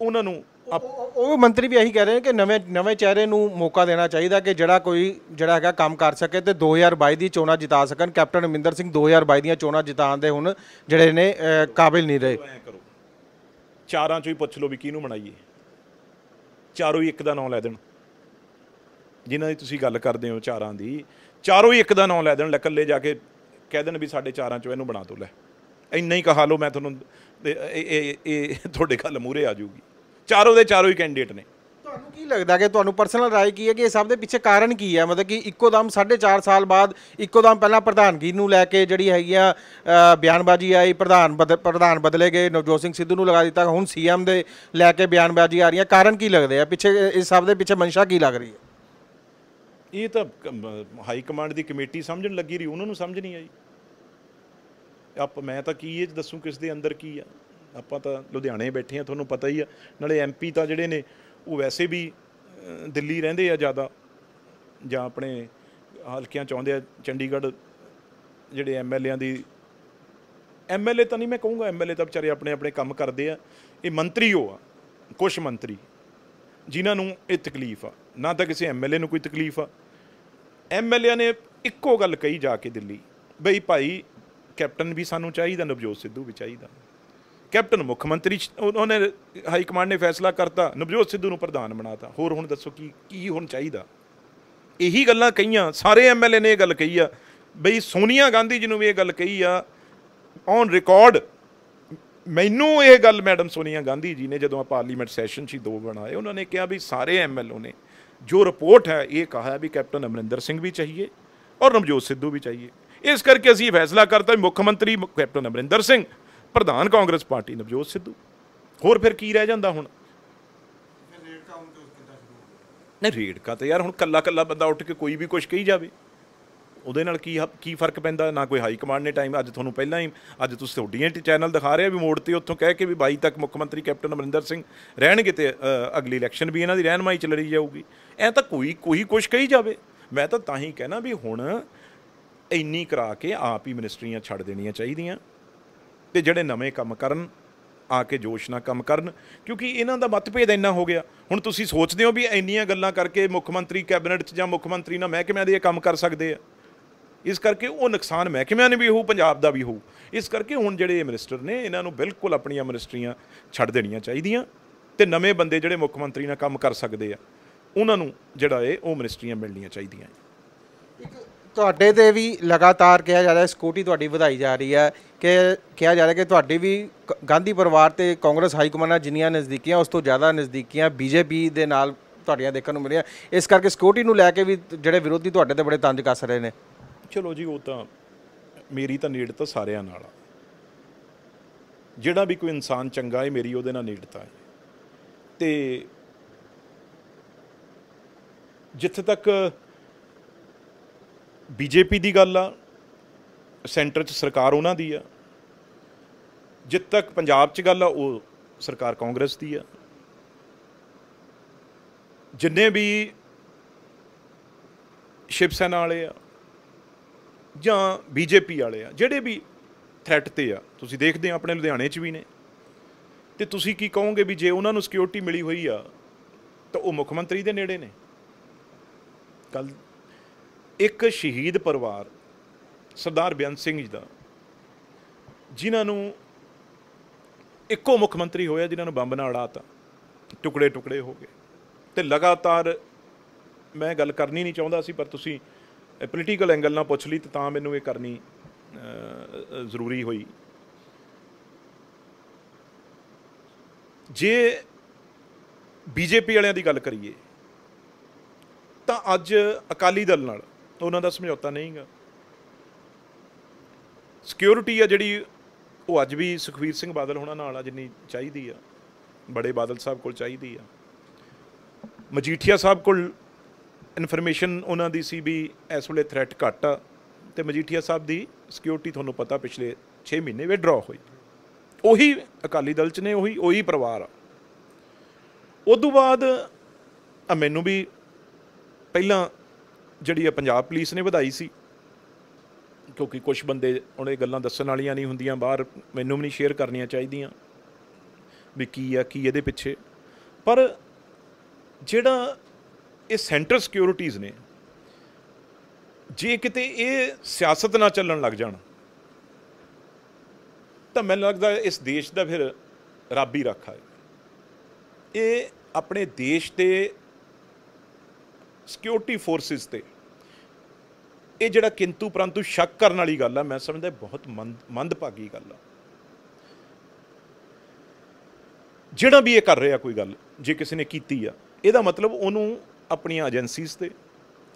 ਉਹਨਾਂ ਨੂੰ ਉਹ ਮੰਤਰੀ ਵੀ ਇਹੀ ਕਹਿ ਰਹੇ ਕਿ ਨਵੇਂ ਨਵੇਂ ਚਿਹਰੇ ਨੂੰ ਮੌਕਾ ਦੇਣਾ ਚਾਹੀਦਾ ਕਿ ਜਿਹੜਾ ਕੋਈ ਜਿਹੜਾ ਹੈਗਾ ਕੰਮ ਕਰ ਸਕੇ ਤੇ 2022 ਦੀ ਚੋਣਾਂ ਜਿਤਾ ਸਕਣ ਕੈਪਟਨ ਅਮਿੰਦਰ ਸਿੰਘ 2022 ਦੀਆਂ ਚੋਣਾਂ ਜਿਤਾਣ ਦੇ ਹੁਣ ਜਿਹੜੇ ਨੇ ਕਾਬਿਲ ਨਹੀਂ ਰਹੇ ਚਾਰਾਂ ਚੋਂ ਹੀ ਪੁੱਛ ਲਓ ਵੀ ਕਿਹਨੂੰ ਬਣਾਈਏ ਚਾਰੋਂ ਹੀ ਇੱਕ ਦਾ ਨਾਮ ਲੈ ਦੇਣ ਜਿਨ੍ਹਾਂ ਦੀ ਤੁਸੀਂ ਗੱਲ ਕਰਦੇ ਹੋ ਚਾਰਾਂ ਦੀ ਚਾਰੋਂ ਹੀ ਇੱਕ ਦਾ ਨਾਮ ਲੈ ਦੇਣ ਲੈ ਇਕੱਲੇ ਜਾ ਕੇ ਕਹਿ ਦੇਣ ਵੀ ਸਾਡੇ ਚਾਰਾਂ ਚੋਂ ਇਹਨੂੰ ਬਣਾ ਦੋ ਲੈ ਇੰਨਾ ਹੀ ਕਹਾ ਲਓ ਮੈਂ ਤੁਹਾਨੂੰ ਇਹ ਇਹ ਤੁਹਾਡੇ ਗੱਲ ਮੂਰੇ ਆ ਜਾਊਗੀ ਚਾਰੋਂ ਦੇ ਚਾਰੋਂ ਹੀ ਕੈਂਡੀਡੇਟ ਨੇ ਤੁਹਾਨੂੰ ਕੀ ਲੱਗਦਾ ਕਿ ਤੁਹਾਨੂੰ ਪਰਸਨਲ رائے ਕੀ ਹੈ ਕਿ ਇਹ ਸਭ ਦੇ ਪਿੱਛੇ ਕਾਰਨ ਕੀ ਹੈ ਮਤਲਬ ਕਿ ਇੱਕੋ ਦਮ 4.5 ਸਾਲ ਬਾਅਦ ਇੱਕੋ ਦਮ ਪਹਿਲਾਂ ਪ੍ਰਧਾਨਗੀ ਨੂੰ ਲੈ ਕੇ ਜਿਹੜੀ ਹੈਗੀ ਆ ਬਿਆਨਬਾਜ਼ੀ ਆਈ ਪ੍ਰਧਾਨ ਪ੍ਰਧਾਨ ਬਦਲੇ ਗਏ ਨਵਜੋਤ ਸਿੰਘ ਸਿੱਧੂ ਨੂੰ ਲਗਾ ਦਿੱਤਾ ਹੁਣ ਸੀਐਮ ਦੇ ਲੈ ਕੇ ਬਿਆਨਬਾਜ਼ੀ ਆ ਰਹੀ ਹੈ ਕਾਰਨ ਕੀ ਲੱਗਦੇ ਆ ਪਿੱਛੇ ਇਸ ਸਭ ਦੇ ਪਿੱਛੇ ਮਨਸ਼ਾ ਕੀ ਲੱਗ ਰਹੀ ਹੈ ਇਹ ਤਾਂ ਹਾਈ ਕਮਾਂਡ ਦੀ ਕਮੇਟੀ ਸਮਝਣ ਲੱਗੀ ਰਹੀ ਉਹਨਾਂ ਨੂੰ ਸਮਝ ਨਹੀਂ ਆਈ ਆਪ ਮੈਂ ਤਾਂ ਕੀ ਇਹ ਦੱਸੂ ਕਿਸ ਦੇ ਅੰਦਰ ਕੀ ਆ ਆਪਾਂ ਤਾਂ ਲੁਧਿਆਣੇ ਬੈਠੇ ਆ ਤੁਹਾਨੂੰ ਪਤਾ ਹੀ ਆ ਨਾਲੇ ਐਮਪੀ ਤਾਂ ਜਿਹੜੇ ਨੇ ਉਹ ਵੈਸੇ ਵੀ ਦਿੱਲੀ ਰਹਿੰਦੇ ਆ ਜ਼ਿਆਦਾ ਜਾਂ ਆਪਣੇ ਹਲਕਿਆਂ ਚਾਹੁੰਦੇ ਆ ਚੰਡੀਗੜ੍ਹ ਜਿਹੜੇ ਐਮਐਲਏਆਂ ਦੀ ਐਮਐਲਏ ਤਾਂ ਨਹੀਂ ਮੈਂ ਕਹੂੰਗਾ ਐਮਐਲਏ ਤਾਂ ਵਿਚਾਰੇ ਆਪਣੇ ਆਪਣੇ ਕੰਮ ਕਰਦੇ ਆ ਇਹ ਮੰਤਰੀ ਹੋ ਆ ਕੁਝ ਮੰਤਰੀ ਜਿਨ੍ਹਾਂ ਨੂੰ ਇਹ ਤਕਲੀਫ ਆ ਨਾ ਤਾਂ ਕਿਸੇ ਐਮਐਲਏ ਨੂੰ ਕੋਈ ਤਕਲੀਫ ਆ ਐਮਐਲਏ ਨੇ ਇੱਕੋ ਗੱਲ ਕਹੀ ਜਾ ਕੇ ਦਿੱਲੀ ਬਈ ਭਾਈ ਕੈਪਟਨ ਵੀ ਸਾਨੂੰ ਚਾਹੀਦਾ ਨਵਜੋਤ ਸਿੱਧੂ ਵੀ ਚਾਹੀਦਾ ਕੈਪਟਨ ਮੁੱਖ ਮੰਤਰੀ ਉਹਨੇ ਹਾਈ ਕਮਾਂਡ ਨੇ ਫੈਸਲਾ ਕਰਤਾ ਨਵਜੋਤ ਸਿੱਧੂ ਨੂੰ ਪ੍ਰਧਾਨ ਬਣਾਤਾ ਹੋਰ ਹੁਣ ਦੱਸੋ ਕੀ ਕੀ ਹੁਣ ਚਾਹੀਦਾ ਇਹੀ ਗੱਲਾਂ ਕਹੀਆਂ ਸਾਰੇ ਐਮਐਲਏ ਨੇ ਇਹ ਗੱਲ ਕਹੀ ਆ ਬਈ ਸੋਨੀਆ ਗਾਂਧੀ ਜੀ ਨੂੰ ਵੀ ਇਹ ਗੱਲ ਕਹੀ ਆ ਔਨ ਰਿਕਾਰਡ ਮੈਨੂੰ ਇਹ ਗੱਲ ਮੈਡਮ ਸੋਨੀਆ ਗਾਂਧੀ ਜੀ ਨੇ ਜਦੋਂ ਆ ਪਾਰਲੀਮੈਂਟ ਸੈਸ਼ਨ 'ਚ ਦੋ ਬਣਾਏ ਉਹਨਾਂ ਨੇ ਕਿਹਾ ਵੀ ਸਾਰੇ ਐਮਐਲਓ ਨੇ ਜੋ ਰਿਪੋਰਟ ਹੈ ਇਹ ਕਹਾ ਹੈ ਵੀ ਕੈਪਟਨ ਅਮਰਿੰਦਰ ਸਿੰਘ ਵੀ ਚਾਹੀਏ ਔਰ ਨਵਜੋਤ ਸਿੱਧੂ ਵੀ ਚਾਹੀਏ ਇਸ ਕਰਕੇ ਅਸੀਂ ਫੈਸਲਾ ਕਰਤਾ ਮੁੱਖ ਮੰਤਰੀ ਕੈਪਟਨ ਅਮਰਿੰਦਰ ਸਿੰਘ ਪ੍ਰਧਾਨ ਕਾਂਗਰਸ ਪਾਰਟੀ ਨਵਜੋਤ ਸਿੱਧੂ ਹੋਰ ਫਿਰ ਕੀ ਰਹਿ ਜਾਂਦਾ ਹੁਣ ਨਹੀਂ ਕਾ ਤੇ ਯਾਰ ਹੁਣ ਕੱਲਾ ਕੱਲਾ ਬੰਦਾ ਉੱਠ ਕੇ ਕੋਈ ਵੀ ਕੁਝ ਕਹੀ ਜਾਵੇ ਉਹਦੇ ਨਾਲ ਕੀ ਕੀ ਫਰਕ ਪੈਂਦਾ ਨਾ ਕੋਈ ਹਾਈ ਕਮਾਂਡ ਨੇ ਟਾਈਮ ਅੱਜ ਤੁਹਾਨੂੰ ਪਹਿਲਾਂ ਹੀ ਅੱਜ ਤੁਸੀਂ ਤੁਹਾਡੀ ਚੈਨਲ ਦਿਖਾ ਰਹੇ ਆ ਵੀ ਮੋੜ ਤੇ ਉੱਥੋਂ ਕਹਿ ਕੇ ਵੀ 22 ਤੱਕ ਮੁੱਖ ਮੰਤਰੀ ਕੈਪਟਨ ਅਮਰਿੰਦਰ ਸਿੰਘ ਰਹਿਣਗੇ ਤੇ ਅਗਲੀ ਇਲੈਕਸ਼ਨ ਵੀ ਇਹਨਾਂ ਦੀ ਰਹਿਨਮਾਈ ਚ ਲੜੀ ਜਾਊਗੀ ਐ ਤਾਂ ਕੋਈ ਕੋਈ ਕੁਝ ਕਹੀ ਜਾਵੇ ਮੈਂ ਤਾਂ ਤਾਂ ਹੀ ਕਹਿਣਾ ਵੀ ਹੁਣ ਇੰਨੀ ਕਰਾ ਕੇ ਆਪ ਹੀ ਮਿਨਿਸਟਰੀਆਂ ਛੱਡ ਦੇਣੀਆਂ ਚਾਹੀਦੀਆਂ ਤੇ ਜਿਹੜੇ ਨਵੇਂ ਕੰਮ ਕਰਨ ਆ ਕੇ ਜੋਸ਼ ਨਾਲ ਕੰਮ ਕਰਨ ਕਿਉਂਕਿ ਇਹਨਾਂ ਦਾ ਮਤਭੇਦ ਇੰਨਾ ਹੋ ਗਿਆ ਹੁਣ ਤੁਸੀਂ ਸੋਚਦੇ ਹੋ ਵੀ ਇੰਨੀਆਂ ਗੱਲਾਂ ਕਰਕੇ ਮੁੱਖ ਮੰਤਰੀ ਕੈਬਨਿਟ 'ਚ ਜਾਂ ਮੁੱਖ ਮੰਤਰੀ ਨਾਲ ਮਹਿਕਮਿਆਂ ਦੇ ਇਹ ਕੰਮ ਕਰ ਸਕਦੇ ਆ ਇਸ ਕਰਕੇ ਉਹ ਨੁਕਸਾਨ ਮਹਿਕਮਿਆਂ ਨੇ ਵੀ ਹੋਊ ਪੰਜਾਬ ਦਾ ਵੀ ਹੋਊ ਇਸ ਕਰਕੇ ਹੁਣ ਜਿਹੜੇ ਮਿਨਿਸਟਰ ਨੇ ਇਹਨਾਂ ਨੂੰ ਬਿਲਕੁਲ ਆਪਣੀਆਂ ਮਿਨਿਸਟਰੀਆਂ ਛੱਡ ਦੇਣੀਆਂ ਚਾਹੀਦੀਆਂ ਤੇ ਨਵੇਂ ਬੰਦੇ ਜਿਹੜੇ ਮੁੱਖ ਮੰਤਰੀ ਨਾਲ ਕੰਮ ਕਰ ਸਕਦੇ ਆ ਉਹਨਾਂ ਨੂੰ ਜਿਹੜਾ ਇਹ ਉਹ ਮਿਨਿਸਟਰੀਆਂ ਮਿਲਣੀਆਂ ਚਾਹੀਦੀਆਂ ਤੁਹਾਡੇ ਤੇ ਵੀ ਲਗਾਤਾਰ ਕਿਹਾ ਜਾ ਰਿਹਾ ਸਕੂਟੀ ਤੁਹਾਡੀ ਵਧਾਈ ਜਾ ਰਹੀ ਹੈ ਕਿ ਕਿਹਾ ਜਾ ਰਿਹਾ ਕਿ ਤੁਹਾਡੇ ਵੀ ਗਾਂਧੀ ਪਰਿਵਾਰ ਤੇ ਕਾਂਗਰਸ ਹਾਈ ਕਮਾਨਾ ਜਿੰਨੀਆਂ ਨਜ਼ਦੀਕੀਆਂ ਉਸ ਤੋਂ ਜ਼ਿਆਦਾ ਨਜ਼ਦੀਕੀਆਂ ਬੀਜੇਪੀ ਦੇ ਨਾਲ ਤੁਹਾਡੀਆਂ ਦੇਖਣ ਨੂੰ ਮਿਲੀਆਂ ਇਸ ਕਰਕੇ ਸਕੂਟੀ ਨੂੰ ਲੈ ਕੇ ਵੀ ਜਿਹੜੇ ਵਿਰੋਧੀ ਤੁਹਾਡੇ ਤੇ ਬੜੇ ਤੰਜ ਕੱਸ ਰਹੇ ਨੇ ਚਲੋ ਜੀ ਉਹ ਤਾਂ ਮੇਰੀ ਤਾਂ ਨੇੜ ਤਾਂ ਸਾਰਿਆਂ ਨਾਲ ਆ ਜਿਹੜਾ ਵੀ ਕੋਈ ਇਨਸਾਨ ਚੰਗਾ ਹੈ ਮੇਰੀ ਉਹਦੇ ਨਾਲ ਨੇੜਤਾ ਹੈ ਤੇ ਜਿੱਥੇ ਤੱਕ ਬੀਜੇਪੀ ਦੀ ਗੱਲ ਆ ਸੈਂਟਰ 'ਚ ਸਰਕਾਰ ਉਹਨਾਂ ਦੀ ਆ ਜਿੱਥੇ ਤੱਕ ਪੰਜਾਬ 'ਚ ਗੱਲ ਆ ਉਹ ਸਰਕਾਰ ਕਾਂਗਰਸ ਦੀ ਆ ਜਿੰਨੇ ਵੀ ਸ਼ਿਵ ਸੈਨਾ ਵਾਲੇ ਆ ਜਾਂ ਬੀਜੇਪੀ ਵਾਲੇ ਆ ਜਿਹੜੇ ਵੀ ਥ੍ਰੈਟ ਤੇ ਆ ਤੁਸੀਂ ਦੇਖਦੇ ਆ ਆਪਣੇ ਲੁਧਿਆਣੇ 'ਚ ਵੀ ਨੇ ਤੇ ਤੁਸੀਂ ਕੀ ਕਹੋਗੇ ਵੀ ਜੇ ਉਹਨਾਂ ਨੂੰ ਸਿਕਿਉਰਿਟੀ ਮਿਲੀ ਹੋਈ ਆ ਤਾਂ ਉਹ ਮੁੱਖ ਮੰਤਰੀ ਦੇ ਨੇੜੇ ਨੇ ਕੱਲ ਇੱਕ ਸ਼ਹੀਦ ਪਰਿਵਾਰ ਸਰਦਾਰ ਬਿਆਨ ਸਿੰਘ ਜੀ ਦਾ ਜਿਨ੍ਹਾਂ ਨੂੰ ਇੱਕੋ ਮੁੱਖ ਮੰਤਰੀ ਹੋਇਆ ਜਿਨ੍ਹਾਂ ਨੂੰ ਬੰਬ ਨਾਲ ਉਡਾਤਾ ਟੁਕੜੇ ਟੁਕੜੇ ਹੋ ਗਏ ਤੇ ਲਗਾਤਾਰ ਮੈਂ ਗੱਲ ਕਰਨੀ ਨਹੀਂ ਚਾਹੁੰਦਾ ਸੀ ਪਰ ਤੁਸੀਂ ਪੋਲੀਟੀਕਲ ਐਂਗਲ ਨਾਲ ਪੁੱਛ ਲਈ ਤਾਂ ਮੈਨੂੰ ਇਹ ਕਰਨੀ ਜ਼ਰੂਰੀ ਹੋਈ ਜੇ ਬੀਜੇਪੀ ਵਾਲਿਆਂ ਦੀ ਗੱਲ ਕਰੀਏ ਤਾਂ ਅੱਜ ਅਕਾਲੀ ਦਲ ਨਾਲ ਉਹਨਾਂ ਦਾ ਸਮਝੌਤਾ ਨਹੀਂਗਾ ਸਿਕਿਉਰਿਟੀ ਆ ਜਿਹੜੀ ਉਹ ਅੱਜ ਵੀ ਸੁਖਵੀਰ ਸਿੰਘ ਬਾਦਲ ਹੋਣਾ ਨਾਲ ਆ ਜਿੰਨੀ ਚਾਹੀਦੀ ਆ ਬੜੇ ਬਾਦਲ ਸਾਹਿਬ ਕੋਲ ਚਾਹੀਦੀ ਆ ਮਜੀਠੀਆ ਸਾਹਿਬ ਕੋਲ ਇਨਫੋਰਮੇਸ਼ਨ ਉਹਨਾਂ ਦੀ ਸੀ ਵੀ ਇਸ ਵੇਲੇ ਥ੍ਰੈਟ ਘੱਟ ਆ ਤੇ ਮਜੀਠੀਆ ਸਾਹਿਬ ਦੀ ਸਿਕਿਉਰਿਟੀ ਤੁਹਾਨੂੰ ਪਤਾ ਪਿਛਲੇ 6 ਮਹੀਨੇ ਵਿਡਰਾ ਹੋਈ ਉਹੀ ਅਕਾਲੀ ਦਲ ਚ ਨੇ ਉਹੀ ਉਹੀ ਪਰਿਵਾਰ ਆ ਉਦੋਂ ਬਾਅਦ ਮੈਨੂੰ ਵੀ ਪਹਿਲਾਂ ਜਿਹੜੀ ਆ ਪੰਜਾਬ ਪੁਲਿਸ ਨੇ ਵਧਾਈ ਸੀ ਕਿਉਂਕਿ ਕੁਝ ਬੰਦੇ ਉਹਨੇ ਗੱਲਾਂ ਦੱਸਣ ਵਾਲੀਆਂ ਨਹੀਂ ਹੁੰਦੀਆਂ ਬਾਹਰ ਮੈਨੂੰ ਵੀ ਨਹੀਂ ਸ਼ੇਅਰ ਕਰਨੀਆਂ ਚਾਹੀਦੀਆਂ ਵੀ ਕੀ ਆ ਕੀ ਇਹਦੇ ਪਿੱਛੇ ਪਰ ਜਿਹੜਾ ਇਹ ਸੈਂਟਰ ਸਿਕਿਉਰਿਟੀਆਂ ਨੇ ਜੇ ਕਿਤੇ ਇਹ ਸਿਆਸਤ ਨਾ ਚੱਲਣ ਲੱਗ ਜਾਣ ਤਾਂ ਮੈਨੂੰ ਲੱਗਦਾ ਇਸ ਦੇਸ਼ ਦਾ ਫਿਰ ਰੱਬ ਹੀ ਰੱਖਾ ਹੈ ਇਹ ਆਪਣੇ ਦੇਸ਼ ਦੇ ਸਿਕਿਉਰਿਟੀ ਫੋਰਸਸ ਤੇ ਇਹ ਜਿਹੜਾ ਕਿੰਤੂ ਪਰੰਤੂ ਸ਼ੱਕ ਕਰਨ ਵਾਲੀ ਗੱਲ ਆ ਮੈਂ ਸਮਝਦਾ ਬਹੁਤ ਮੰਦ ਭਾਗੀ ਗੱਲ ਆ ਜਿਹੜਾ ਵੀ ਇਹ ਕਰ ਰਿਹਾ ਕੋਈ ਗੱਲ ਜੇ ਕਿਸੇ ਨੇ ਕੀਤੀ ਆ ਇਹਦਾ ਮਤਲਬ ਉਹਨੂੰ ਆਪਣੀਆਂ ਏਜੰਸੀਜ਼ ਤੇ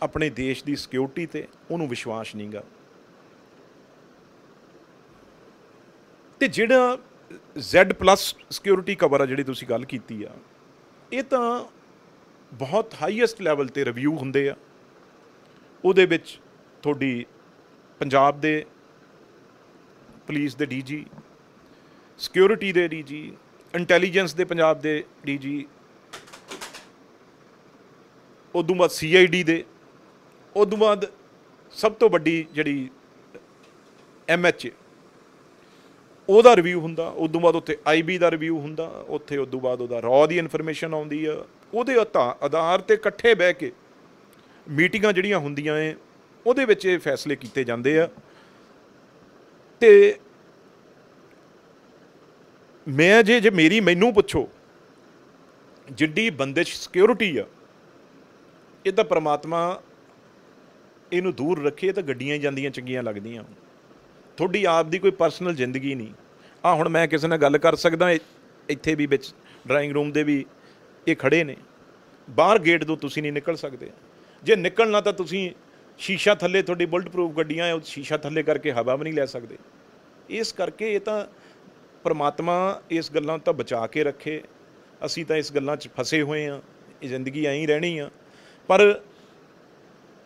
ਆਪਣੇ ਦੇਸ਼ ਦੀ ਸਿਕਿਉਰਿਟੀ ਤੇ ਉਹਨੂੰ ਵਿਸ਼ਵਾਸ ਨਹੀਂਗਾ ਤੇ ਜਿਹੜਾ Z+ ਸਿਕਿਉਰਿਟੀ ਕਵਰ ਆ ਜਿਹੜੀ ਤੁਸੀਂ ਗੱਲ ਕੀਤੀ ਆ ਇਹ ਤਾਂ ਬਹੁਤ ਹਾਈਐਸਟ ਲੈਵਲ ਤੇ ਰਿਵਿਊ ਹੁੰਦੇ ਆ ਉਹਦੇ ਵਿੱਚ ਤੁਹਾਡੀ ਪੰਜਾਬ ਦੇ ਪੁਲਿਸ ਦੇ ਡੀਜੀ ਸਿਕਿਉਰਿਟੀ ਦੇ ਡੀਜੀ ਇੰਟੈਲੀਜੈਂਸ ਦੇ ਪੰਜਾਬ ਦੇ ਡੀਜੀ ਉਦੋਂ ਬਾਅਦ ਸੀਆਈਡੀ ਦੇ ਉਦੋਂ ਬਾਅਦ ਸਭ ਤੋਂ ਵੱਡੀ ਜਿਹੜੀ ਐਮਐਚ ਉਹਦਾ ਰਿਵਿਊ ਹੁੰਦਾ ਉਦੋਂ ਬਾਅਦ ਉੱਥੇ ਆਈਬੀ ਦਾ ਰਿਵਿਊ ਹੁੰਦਾ ਉੱਥੇ ਉਦੋਂ ਬਾਅਦ ਉਹਦਾ ਰੌ ਦੀ ਇਨਫੋਰਮੇਸ਼ਨ ਆਉਂਦੀ ਆ ਉਹਦੇ ਆਧਾਰ ਤੇ ਇਕੱਠੇ ਬਹਿ ਕੇ ਮੀਟਿੰਗਾਂ ਜਿਹੜੀਆਂ ਹੁੰਦੀਆਂ ਏ ਉਹਦੇ ਵਿੱਚ ਇਹ ਫੈਸਲੇ ਕੀਤੇ ਜਾਂਦੇ ਆ ਤੇ ਮੈਂ ਜੇ ਜੇ ਮੇਰੀ ਮੈਨੂੰ ਪੁੱਛੋ ਜਿੱਡੀ ਬੰਦਿਸ਼ ਸਿਕਿਉਰਿਟੀ ਆ ਇਹ ਤਾਂ ਪ੍ਰਮਾਤਮਾ ਇਹਨੂੰ ਦੂਰ ਰੱਖੇ ਤਾਂ ਗੱਡੀਆਂ ਹੀ ਜਾਂਦੀਆਂ ਚੰਗੀਆਂ ਲੱਗਦੀਆਂ ਤੁਹਾਡੀ ਆਪ ਦੀ ਕੋਈ ਪਰਸਨਲ ਜ਼ਿੰਦਗੀ ਨਹੀਂ ਆ ਹੁਣ ਮੈਂ ਕਿਸੇ ਨਾਲ ਗੱਲ ਕਰ ਸਕਦਾ ਇੱਥੇ ਵੀ ਵਿੱਚ ਡਰਾਇੰਗ ਰੂਮ ਦੇ ਵੀ ਇਹ ਖੜੇ ਨੇ ਬਾਹਰ ਗੇਟ ਤੋਂ ਤੁਸੀਂ ਨਹੀਂ ਨਿਕਲ ਸਕਦੇ ਜੇ ਨਿਕਲਣਾ ਤਾਂ ਤੁਸੀਂ ਸ਼ੀਸ਼ਾ ਥੱਲੇ ਤੁਹਾਡੀ ਬੁਲਟ ਪ੍ਰੂਫ ਗੱਡੀਆਂ ਉਹ ਸ਼ੀਸ਼ਾ ਥੱਲੇ ਕਰਕੇ ਹਵਾ ਵੀ ਨਹੀਂ ਲੈ ਸਕਦੇ ਇਸ ਕਰਕੇ ਇਹ ਤਾਂ ਪਰਮਾਤਮਾ ਇਸ ਗੱਲਾਂ ਤੋਂ ਬਚਾ ਕੇ ਰੱਖੇ ਅਸੀਂ ਤਾਂ ਇਸ ਗੱਲਾਂ 'ਚ ਫਸੇ ਹੋਏ ਆ ਇਹ ਜ਼ਿੰਦਗੀ ਐਂ ਹੀ ਰਹਿਣੀ ਆ ਪਰ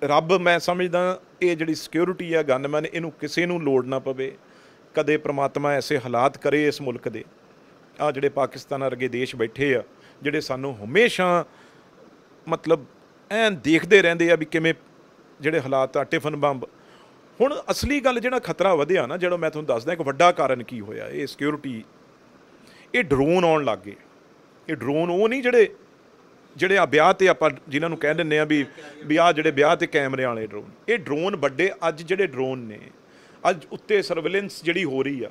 ਰੱਬ ਮੈਂ ਸਮਝਦਾ ਇਹ ਜਿਹੜੀ ਸਿਕਿਉਰਿਟੀ ਆ ਗਨਮੈਨ ਇਹਨੂੰ ਕਿਸੇ ਨੂੰ ਲੋੜ ਨਾ ਪਵੇ ਕਦੇ ਪ੍ਰਮਾਤਮਾ ਐਸੇ ਹਾਲਾਤ ਕਰੇ ਇਸ ਮੁਲਕ ਦੇ ਆ ਜਿਹੜੇ ਪਾਕਿਸਤਾਨ ਵਰਗੇ ਦੇਸ਼ ਬੈਠੇ ਆ ਜਿਹੜੇ ਸਾਨੂੰ ਹਮੇਸ਼ਾ ਮਤਲਬ ਐਨ ਦੇਖਦੇ ਰਹਿੰਦੇ ਆ ਵੀ ਕਿਵੇਂ ਜਿਹੜੇ ਹਾਲਾਤ ਆ ਟਿਫਨ ਬੰਬ ਹੁਣ ਅਸਲੀ ਗੱਲ ਜਿਹੜਾ ਖਤਰਾ ਵਧਿਆ ਨਾ ਜਿਹੜਾ ਮੈਂ ਤੁਹਾਨੂੰ ਦੱਸਦਾ ਇੱਕ ਵੱਡਾ ਕਾਰਨ ਕੀ ਹੋਇਆ ਇਹ ਸਿਕਿਉਰਿਟੀ ਇਹ ਡਰੋਨ ਆਉਣ ਲੱਗ ਗਏ ਇਹ ਡਰੋਨ ਉਹ ਨਹੀਂ ਜਿਹੜੇ ਜਿਹੜੇ ਆ ਵਿਆਹ ਤੇ ਆਪਾਂ ਜਿਨ੍ਹਾਂ ਨੂੰ ਕਹਿ ਦਿੰਨੇ ਆ ਵੀ ਵੀ ਆ ਜਿਹੜੇ ਵਿਆਹ ਤੇ ਕੈਮਰੇ ਵਾਲੇ ਡਰੋਨ ਇਹ ਡਰੋਨ ਵੱਡੇ ਅੱਜ ਜਿਹੜੇ ਡਰੋਨ ਨੇ ਅੱਜ ਉੱਤੇ ਸਰਵੇਲੈਂਸ ਜਿਹੜੀ ਹੋ ਰਹੀ ਆ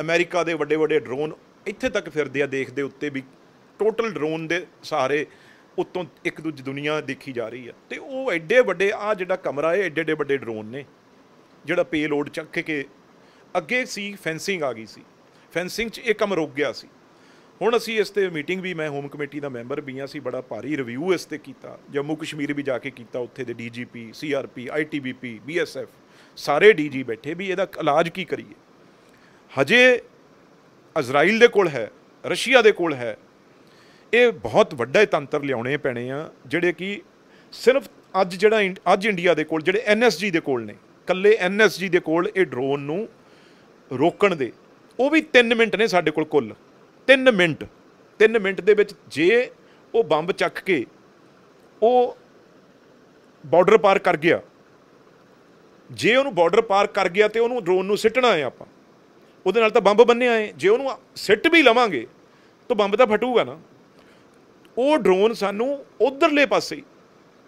ਅਮਰੀਕਾ ਦੇ ਵੱਡੇ ਵੱਡੇ ਡਰੋਨ ਇੱਥੇ ਤੱਕ ਫਿਰਦੇ ਆ ਦੇਖਦੇ ਉੱਤੇ ਵੀ ਟੋਟਲ ਡਰੋਨ ਦੇ ਸਾਰੇ ਉਤੋਂ ਇੱਕ ਦੂਜੀ ਦੁਨੀਆ ਦੇਖੀ ਜਾ ਰਹੀ ਆ ਤੇ ਉਹ ਐਡੇ ਵੱਡੇ ਆ ਜਿਹੜਾ ਕਮਰਾ ਹੈ ਐਡੇ ਐਡੇ ਵੱਡੇ ਡਰੋਨ ਨੇ ਜਿਹੜਾ ਪੇ ਲੋਡ ਚੱਕ ਕੇ ਅੱਗੇ ਸੀ ਫੈਂਸਿੰਗ ਆ ਗਈ ਸੀ ਫੈਂਸਿੰਗ 'ਚ ਇਹ ਕੰਮ ਰੁਕ ਗਿਆ ਸੀ ਹੁਣ ਅਸੀਂ ਇਸ ਤੇ ਮੀਟਿੰਗ ਵੀ ਮੈਂ ਹੋਮ ਕਮੇਟੀ ਦਾ ਮੈਂਬਰ ਵੀ ਆ ਸੀ ਬੜਾ ਭਾਰੀ ਰਿਵਿਊ ਇਸ ਤੇ ਕੀਤਾ ਜੰਮੂ ਕਸ਼ਮੀਰ ਵੀ ਜਾ ਕੇ ਕੀਤਾ ਉੱਥੇ ਦੇ ਡੀਜੀਪੀ ਸੀਆਰਪੀ ਆਈਟੀਬੀਪੀ ਬੀਐਸਐਫ ਸਾਰੇ ਡੀਜੀ ਬੈਠੇ ਵੀ ਇਹਦਾ ਇਲਾਜ ਕੀ ਕਰੀਏ ਹਜੇ ਇਜ਼ਰਾਈਲ ਦੇ ਕੋਲ ਹੈ ਰਸ਼ੀਆ ਦੇ ਕੋਲ ਹੈ ਇਹ ਬਹੁਤ ਵੱਡਾ ਤੰਤਰ ਲਿਆਉਣੇ ਪੈਣੇ ਆ ਜਿਹੜੇ ਕਿ ਸਿਰਫ ਅੱਜ ਜਿਹੜਾ ਅੱਜ ਇੰਡੀਆ ਦੇ ਕੋਲ ਜਿਹੜੇ ਐਨਐਸਜੀ ਦੇ ਕੋਲ ਨੇ ਕੱਲੇ ਐਨਐਸਜੀ ਦੇ ਕੋਲ ਇਹ ਡਰੋਨ ਨੂੰ ਰੋਕਣ ਦੇ ਉਹ ਵੀ 3 ਮਿੰਟ ਨੇ ਸਾਡੇ ਕੋਲ ਕੁੱਲ 3 ਮਿੰਟ 3 ਮਿੰਟ ਦੇ ਵਿੱਚ ਜੇ ਉਹ ਬੰਬ ਚੱਕ ਕੇ ਉਹ ਬਾਰਡਰ ਪਾਰ ਕਰ ਗਿਆ ਜੇ ਉਹਨੂੰ ਬਾਰਡਰ ਪਾਰ ਕਰ ਗਿਆ ਤੇ ਉਹਨੂੰ ਡਰੋਨ ਨੂੰ ਸਿੱਟਣਾ ਹੈ ਆਪਾਂ ਉਹਦੇ ਨਾਲ ਤਾਂ ਬੰਬ ਬੰਨੇ ਆਏ ਜੇ ਉਹਨੂੰ ਸਿੱਟ ਵੀ ਲਵਾਂਗੇ ਤਾਂ ਬੰਬ ਤਾਂ ਫਟੂਗਾ ਨਾ ਉਹ ਡਰੋਨ ਸਾਨੂੰ ਉਧਰਲੇ ਪਾਸੇ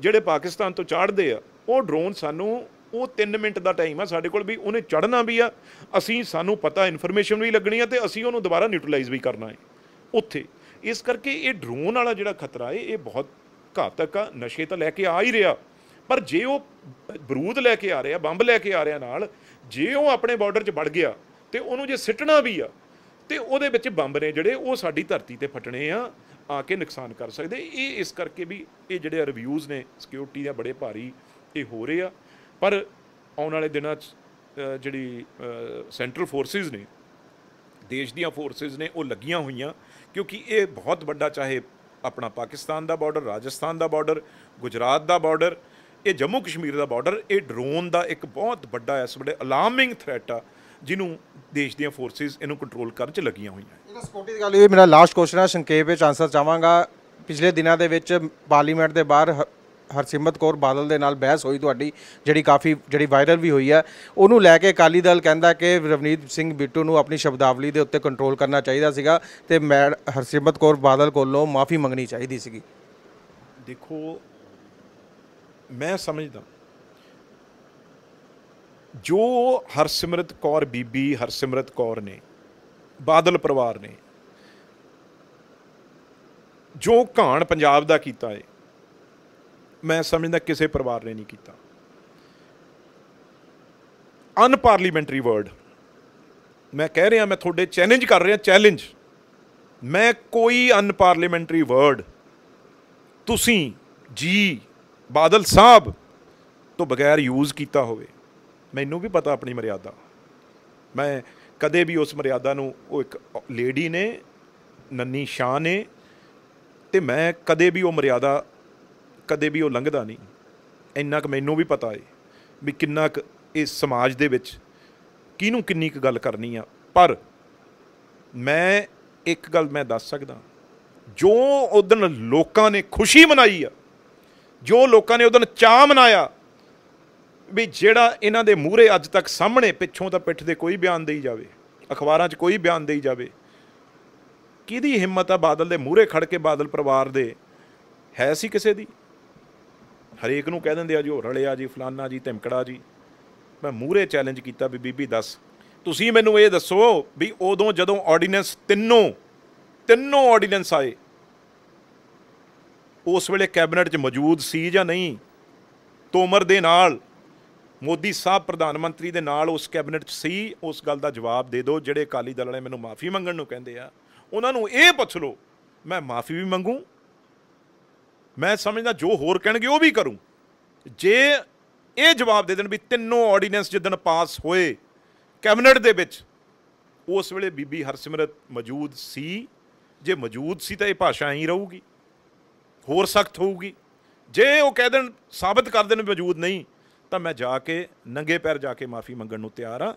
ਜਿਹੜੇ ਪਾਕਿਸਤਾਨ ਤੋਂ ਚਾੜਦੇ ਆ ਉਹ ਡਰੋਨ ਸਾਨੂੰ ਉਹ 3 ਮਿੰਟ ਦਾ ਟਾਈਮ ਆ ਸਾਡੇ ਕੋਲ ਵੀ ਉਹਨੇ ਚੜਨਾ ਵੀ ਆ ਅਸੀਂ ਸਾਨੂੰ ਪਤਾ ਇਨਫੋਰਮੇਸ਼ਨ ਵੀ ਲੱਗਣੀ ਆ ਤੇ ਅਸੀਂ ਉਹਨੂੰ ਦੁਬਾਰਾ ਨਿਊਟਰਲਾਈਜ਼ ਵੀ ਕਰਨਾ ਹੈ ਉੱਥੇ ਇਸ ਕਰਕੇ ਇਹ ਡਰੋਨ ਵਾਲਾ ਜਿਹੜਾ ਖਤਰਾ ਹੈ ਇਹ ਬਹੁਤ ਘਾਤਕ ਆ ਨਸ਼ੇ ਤਾਂ ਲੈ ਕੇ ਆ ਹੀ ਰਿਹਾ ਪਰ ਜੇ ਉਹ ਬਰੂਦ ਲੈ ਕੇ ਆ ਰਿਹਾ ਬੰਬ ਲੈ ਕੇ ਆ ਰਿਹਾ ਨਾਲ ਜੇ ਉਹ ਆਪਣੇ ਬਾਰਡਰ 'ਚ ਵੜ ਗਿਆ ਤੇ ਉਹਨੂੰ ਜੇ ਸਿੱਟਣਾ ਵੀ ਆ ਤੇ ਉਹਦੇ ਵਿੱਚ ਬੰਬ ਨੇ ਜਿਹੜੇ ਉਹ ਸਾਡੀ ਧਰਤੀ ਤੇ ਫਟਣੇ ਆ ਆ ਕੇ ਨੁਕਸਾਨ ਕਰ ਸਕਦੇ ਇਹ ਇਸ ਕਰਕੇ ਵੀ ਇਹ ਜਿਹੜੇ ਰਿਵਿਊਜ਼ ਨੇ ਸਿਕਿਉਰਿਟੀ ਦੇ ਬੜੇ ਭਾਰੀ ਇਹ ਹੋ ਰਹੇ ਆ ਪਰ ਆਉਣ ਵਾਲੇ ਦਿਨਾਂ 'ਚ ਜਿਹੜੀ ਸੈਂਟਰਲ ਫੋਰਸਿਸ ਨੇ ਦੇਸ਼ ਦੀਆਂ ਫੋਰਸਿਸ ਨੇ ਉਹ ਲੱਗੀਆਂ ਹੋਈਆਂ ਕਿਉਂਕਿ ਇਹ ਬਹੁਤ ਵੱਡਾ ਚਾਹੇ ਆਪਣਾ ਪਾਕਿਸਤਾਨ ਦਾ ਬਾਰਡਰ ਰਾਜਸਥਾਨ ਦਾ ਬਾਰਡਰ ਗੁਜਰਾਤ ਦਾ ਬਾਰਡਰ ਇਹ ਜੰਮੂ ਕਸ਼ਮੀਰ ਦਾ ਬਾਰਡਰ ਇਹ ਡਰੋਨ ਦਾ ਇੱਕ ਬਹੁਤ ਵੱਡਾ ਇਸ ਵੇਲੇ ਅਲਾਰਮਿੰਗ ਥ੍ਰੈਟ ਆ ਜਿਹਨੂੰ ਦੇਸ਼ ਦੀਆਂ ਫੋਰਸਿਸ ਇਹਨੂੰ ਕੰਟਰੋਲ ਕਰਨ 'ਚ ਲੱਗੀਆਂ ਹੋਈਆਂ ਇਹਦਾ ਸਕਿਉਰਟੀ ਦੀ ਗੱਲ ਇਹ ਮੇਰਾ ਲਾਸਟ ਕੁਐਸਚਨ ਆ ਸੰਖੇਪ ਵਿੱਚ ਆਨਸਰ ਚਾਹਾਂਗਾ ਪਿਛਲੇ ਦਿਨਾਂ ਦੇ ਵਿੱਚ ਪਾਰਲੀਮੈਂਟ ਦੇ ਬਾਹਰ ਹਰਸਿਮਰਤ ਕੌਰ ਬਾਦਲ ਦੇ ਨਾਲ ਬਹਿਸ ਹੋਈ ਤੁਹਾਡੀ ਜਿਹੜੀ ਕਾਫੀ ਜਿਹੜੀ ਵਾਇਰਲ ਵੀ ਹੋਈ ਹੈ ਉਹਨੂੰ ਲੈ ਕੇ ਅਕਾਲੀ ਦਲ ਕਹਿੰਦਾ ਕਿ ਰਵਨੀਤ ਸਿੰਘ ਬਿੱਟੂ ਨੂੰ ਆਪਣੀ ਸ਼ਬਦਾਵਲੀ ਦੇ ਉੱਤੇ ਕੰਟਰੋਲ ਕਰਨਾ ਚਾਹੀਦਾ ਸੀਗਾ ਤੇ ਮੈਂ ਹਰਸਿਮਰਤ ਕੌਰ ਬਾਦਲ ਕੋਲੋਂ ਮਾਫੀ ਮੰਗਣੀ ਚਾਹੀਦੀ ਸੀਗੀ ਦੇਖੋ ਮੈਂ ਸਮਝਦਾ ਜੋ ਹਰਸਿਮਰਤ ਕੌਰ ਬੀਬੀ ਹਰਸਿਮਰਤ ਕੌਰ ਨੇ ਬਾਦਲ ਪਰਿਵਾਰ ਨੇ ਜੋ ਘਾਣ ਪੰਜਾਬ ਦਾ ਕੀਤਾ ਹੈ ਮੈਂ ਸਮਝਦਾ ਕਿਸੇ ਪਰਿਵਾਰ ਨੇ ਨਹੀਂ ਕੀਤਾ ਅਨਪਾਰਲੀਮੈਂਟਰੀ ਵਰਡ ਮੈਂ ਕਹਿ ਰਿਹਾ ਮੈਂ ਤੁਹਾਡੇ ਚੈਲੰਜ ਕਰ ਰਿਹਾ ਚੈਲੰਜ ਮੈਂ ਕੋਈ ਅਨਪਾਰਲੀਮੈਂਟਰੀ ਵਰਡ ਤੁਸੀਂ ਜੀ ਬਾਦਲ ਸਾਹਿਬ ਤੋਂ ਬਗੈਰ ਯੂਜ਼ ਕੀਤਾ ਹੋਵੇ ਮੈਨੂੰ ਵੀ ਪਤਾ ਆਪਣੀ ਮਰਿਆਦਾ ਮੈਂ ਕਦੇ ਵੀ ਉਸ ਮਰਿਆਦਾ ਨੂੰ ਉਹ ਇੱਕ ਲੇਡੀ ਨੇ ਨੰਨੀ ਸ਼ਾਨ ਨੇ ਤੇ ਮੈਂ ਕਦੇ ਵੀ ਉਹ ਮਰਿਆਦਾ ਕਦੇ ਵੀ ਉਹ ਲੰਘਦਾ ਨਹੀਂ ਇੰਨਾ ਕਿ ਮੈਨੂੰ ਵੀ ਪਤਾ ਏ ਵੀ ਕਿੰਨਾ ਕੁ ਇਸ ਸਮਾਜ ਦੇ ਵਿੱਚ ਕਿਹਨੂੰ ਕਿੰਨੀ ਕੁ ਗੱਲ ਕਰਨੀ ਆ ਪਰ ਮੈਂ ਇੱਕ ਗੱਲ ਮੈਂ ਦੱਸ ਸਕਦਾ ਜੋ ਉਦੋਂ ਲੋਕਾਂ ਨੇ ਖੁਸ਼ੀ ਮਨਾਈ ਆ ਜੋ ਲੋਕਾਂ ਨੇ ਉਦੋਂ ਚਾਹ ਮਨਾਇਆ ਵੀ ਜਿਹੜਾ ਇਹਨਾਂ ਦੇ ਮੂਹਰੇ ਅੱਜ ਤੱਕ ਸਾਹਮਣੇ ਪਿੱਛੋਂ ਤਾਂ ਪਿੱਠ ਦੇ ਕੋਈ ਬਿਆਨ ਦੇਈ ਜਾਵੇ ਅਖਬਾਰਾਂ 'ਚ ਕੋਈ ਬਿਆਨ ਦੇਈ ਜਾਵੇ ਕਿਹਦੀ ਹਿੰਮਤ ਆ ਬਾਦਲ ਦੇ ਮੂਹਰੇ ਖੜ ਕੇ ਬਾਦਲ ਪਰਿਵਾਰ ਦੇ ਹੈ ਸੀ ਕਿਸੇ ਦੀ ਹਰੇਕ ਨੂੰ ਕਹਿ ਦਿੰਦੇ ਆ ਜੀ ਉਹ ਰਲਿਆ ਜੀ ਫਲਾਨਾ ਜੀ ਧਮਕੜਾ ਜੀ ਮੈਂ ਮੂਰੇ ਚੈਲੰਜ ਕੀਤਾ ਵੀ ਬੀਬੀ ਦੱਸ ਤੁਸੀਂ ਮੈਨੂੰ ਇਹ ਦੱਸੋ ਵੀ ਉਦੋਂ ਜਦੋਂ ਆਰਡੀਨੈਂਸ ਤਿੰਨੋਂ ਤਿੰਨੋਂ ਆਰਡੀਨੈਂਸ ਆਏ ਉਸ ਵੇਲੇ ਕੈਬਨਿਟ 'ਚ ਮੌਜੂਦ ਸੀ ਜਾਂ ਨਹੀਂ ਤੋਮਰ ਦੇ ਨਾਲ ਮੋਦੀ ਸਾਹਿਬ ਪ੍ਰਧਾਨ ਮੰਤਰੀ ਦੇ ਨਾਲ ਉਸ ਕੈਬਨਿਟ 'ਚ ਸੀ ਉਸ ਗੱਲ ਦਾ ਜਵਾਬ ਦੇ ਦਿਓ ਜਿਹੜੇ ਅਕਾਲੀ ਦਲ ਵਾਲੇ ਮੈਨੂੰ ਮਾਫੀ ਮੰਗਣ ਨੂੰ ਕਹਿੰਦੇ ਆ ਉਹਨਾਂ ਨੂੰ ਇਹ ਪੁੱਛ ਲਓ ਮੈਂ ਮਾਫੀ ਵੀ ਮੰਗੂ ਮੈਂ ਸਮਝਦਾ ਜੋ ਹੋਰ ਕਹਿਣਗੇ ਉਹ ਵੀ ਕਰੂੰ ਜੇ ਇਹ ਜਵਾਬ ਦੇ ਦੇਣ ਵੀ ਤਿੰਨੋਂ ਆਰਡੀਨੈਂਸ ਜਿੱਦਣ ਪਾਸ ਹੋਏ ਕੈਬਨਿਟ ਦੇ ਵਿੱਚ ਉਸ ਵੇਲੇ ਬੀਬੀ ਹਰਸਿਮਰਤ ਮੌਜੂਦ ਸੀ ਜੇ ਮੌਜੂਦ ਸੀ ਤਾਂ ਇਹ ਭਾਸ਼ਾ ਐਂ ਰਹੂਗੀ ਹੋਰ ਸਖਤ ਹੋਊਗੀ ਜੇ ਉਹ ਕਹਿ ਦੇਣ ਸਾਬਤ ਕਰ ਦੇਣ ਮੌਜੂਦ ਨਹੀਂ ਤਾਂ ਮੈਂ ਜਾ ਕੇ ਨੰਗੇ ਪੈਰ ਜਾ ਕੇ ਮਾਫੀ ਮੰਗਣ ਨੂੰ ਤਿਆਰ ਆ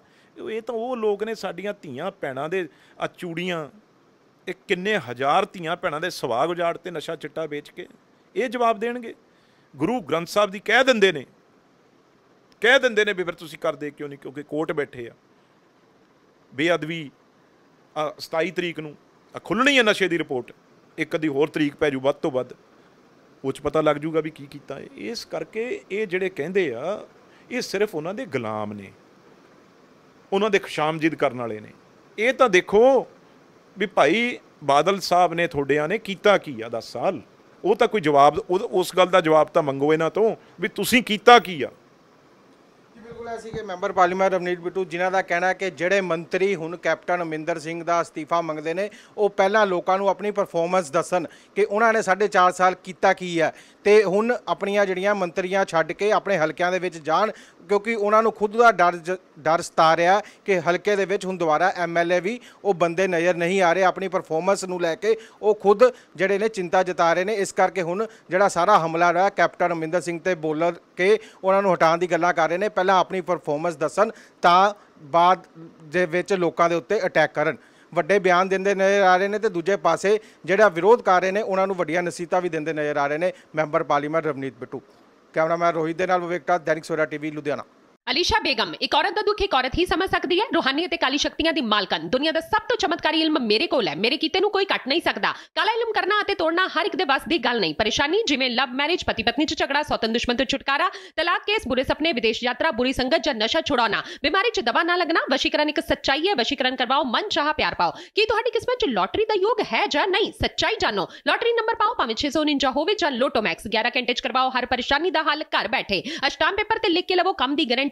ਇਹ ਤਾਂ ਉਹ ਲੋਕ ਨੇ ਸਾਡੀਆਂ ਧੀਆਂ ਪੈਣਾ ਦੇ ਆ ਚੂੜੀਆਂ ਇਹ ਕਿੰਨੇ ਹਜ਼ਾਰ ਧੀਆਂ ਪੈਣਾ ਦੇ ਸਵਾਗ ਉਜਾੜ ਤੇ ਨਸ਼ਾ ਚਿੱਟਾ ਵੇਚ ਕੇ ਇਹ ਜਵਾਬ ਦੇਣਗੇ ਗੁਰੂ ਗ੍ਰੰਥ ਸਾਹਿਬ ਦੀ ਕਹਿ ਦਿੰਦੇ ਨੇ ਕਹਿ ਦਿੰਦੇ ਨੇ ਵੀ ਫਿਰ ਤੁਸੀਂ ਕਰਦੇ ਕਿਉਂ ਨਹੀਂ ਕਿਉਂਕਿ ਕੋਰਟ ਬੈਠੇ ਆ ਬੇਅਦਵੀ 27 ਤਰੀਕ ਨੂੰ ਖੁੱਲਣੀ ਹੈ ਨਸ਼ੇ ਦੀ ਰਿਪੋਰਟ ਇੱਕ ਅੱਧੀ ਹੋਰ ਤਰੀਕ ਪੈ ਜੂ ਵੱਧ ਤੋਂ ਵੱਧ ਉੱਚ ਪਤਾ ਲੱਗ ਜੂਗਾ ਵੀ ਕੀ ਕੀਤਾ ਇਸ ਕਰਕੇ ਇਹ ਜਿਹੜੇ ਕਹਿੰਦੇ ਆ ਇਹ ਸਿਰਫ ਉਹਨਾਂ ਦੇ ਗੁਲਾਮ ਨੇ ਉਹਨਾਂ ਦੇ ਖਸ਼ਾਮਜੀਦ ਕਰਨ ਵਾਲੇ ਨੇ ਇਹ ਤਾਂ ਦੇਖੋ ਵੀ ਭਾਈ ਬਾਦਲ ਸਾਹਿਬ ਨੇ ਤੁਹਾਡਿਆਂ ਨੇ ਕੀਤਾ ਕੀ ਆ 10 ਸਾਲ ਉਹ ਤਾਂ ਕੋਈ ਜਵਾਬ ਉਸ ਗੱਲ ਦਾ ਜਵਾਬ ਤਾਂ ਮੰਗੋ ਇਹਨਾਂ ਤੋਂ ਵੀ ਤੁਸੀਂ ਕੀਤਾ ਕੀ ਆ ਬਿਲਕੁਲ ਐਸੀ ਕਿ ਮੈਂਬਰ ਪਾਰਲੀਮੈਂਟ ਰਵਨੀਤ ਬਿੱਟੂ ਜਿਨ੍ਹਾਂ ਦਾ ਕਹਿਣਾ ਹੈ ਕਿ ਜਿਹੜੇ ਮੰਤਰੀ ਹੁਣ ਕੈਪਟਨ ਅਮਿੰਦਰ ਸਿੰਘ ਦਾ ਅਸਤੀਫਾ ਮੰਗਦੇ ਨੇ ਉਹ ਪਹਿਲਾਂ ਲੋਕਾਂ ਨੂੰ ਆਪਣੀ ਪਰਫਾਰਮੈਂਸ ਦੱਸਣ ਕਿ ਉਹਨਾਂ ਨੇ 4.5 ਸਾਲ ਕੀਤਾ ਕੀ ਹੈ ਤੇ ਹੁਣ ਆਪਣੀਆਂ ਜਿਹੜੀਆਂ ਮੰਤਰੀਆਂ ਛੱਡ ਕੇ ਆਪਣੇ ਹਲਕਿਆਂ ਦੇ ਵਿੱਚ ਜਾਣ ਕਿਉਂਕਿ ਉਹਨਾਂ ਨੂੰ ਖੁਦ ਦਾ ਡਰ ਡਰ ਸਤਾ ਰਿਹਾ ਕਿ ਹਲਕੇ ਦੇ ਵਿੱਚ ਹੁਣ ਦੁਬਾਰਾ ਐਮਐਲਏ ਵੀ ਉਹ ਬੰਦੇ ਨਜ਼ਰ ਨਹੀਂ ਆ ਰਹੇ ਆਪਣੀ ਪਰਫਾਰਮੈਂਸ ਨੂੰ ਲੈ ਕੇ ਉਹ ਖੁਦ ਜਿਹੜੇ ਨੇ ਚਿੰਤਾ ਜਤਾ ਰਹੇ ਨੇ ਇਸ ਕਰਕੇ ਹੁਣ ਜਿਹੜਾ ਸਾਰਾ ਹਮਲਾ ਰਿਹਾ ਕੈਪਟਨ ਅਮਿੰਦਰ ਸਿੰਘ ਤੇ ਬੋਲਰ ਕੇ ਉਹਨਾਂ ਨੂੰ ਹਟਾਉਣ ਦੀ ਗੱਲਾਂ ਕਰ ਰਹੇ ਨੇ ਪਹਿਲਾਂ ਆਪਣੀ ਪਰਫਾਰਮੈਂਸ ਦੱਸਣ ਤਾਂ ਬਾਅਦ ਦੇ ਵਿੱਚ ਲੋਕਾਂ ਦੇ ਉੱਤੇ ਅਟੈਕ ਕਰਨ ਵੱਡੇ ਬਿਆਨ ਦਿੰਦੇ ਨਜ਼ਰ ਆ ਰਹੇ ਨੇ ਤੇ ਦੂਜੇ ਪਾਸੇ ਜਿਹੜਾ ਵਿਰੋਧ ਕਰ ਰਹੇ ਨੇ ਉਹਨਾਂ ਨੂੰ ਵੱਡੀਆਂ ਨਸੀਤਾ ਵੀ ਦਿੰਦੇ ਨਜ਼ਰ ਆ ਰਹੇ ਨੇ member parliament Ravneet Bittu cameraman Rohit ਦੇ ਨਾਲ ਵਿਵੇਕ ਟਾ ਦੈਨਿਕ ਸੋਰਾ ਟੀਵੀ ਲੁਧਿਆਣਾ अलीशा बेगम एक औरत का दुख एक औरत ही समझ सकती है रूहानी ते काली शक्तियां दी मालकन दुनिया का सब तो चमत्कारी इल्म मेरे को है मेरे किते कोई कट नहीं सकता काला इल्म करना आते तोड़ना हर एक बस की गल नहीं परेशानी जिम्मे लव मैरिज पति पत्नी चगड़ा झगड़ा सौतन दुश्मन तो छुटकारा तलाक केस बुरे सपने विदेश यात्रा बुरी संगत ज नशा छुड़ा बीमारी च दवा न लगना वशीकरण एक सच्चाई है वशीकरण करवाओ मन चाह प्यार पाओ की किस्मत च लॉटरी का योग है जा नहीं सच्चाई जानो लॉटरी नंबर पाओ भावे छे सौ उन्जा होवे जा ग्यारह घंटे करवाओ हर परेशानी का हल घर बैठे अष्टाम पेपर से लिख के लवो कम की गरंटी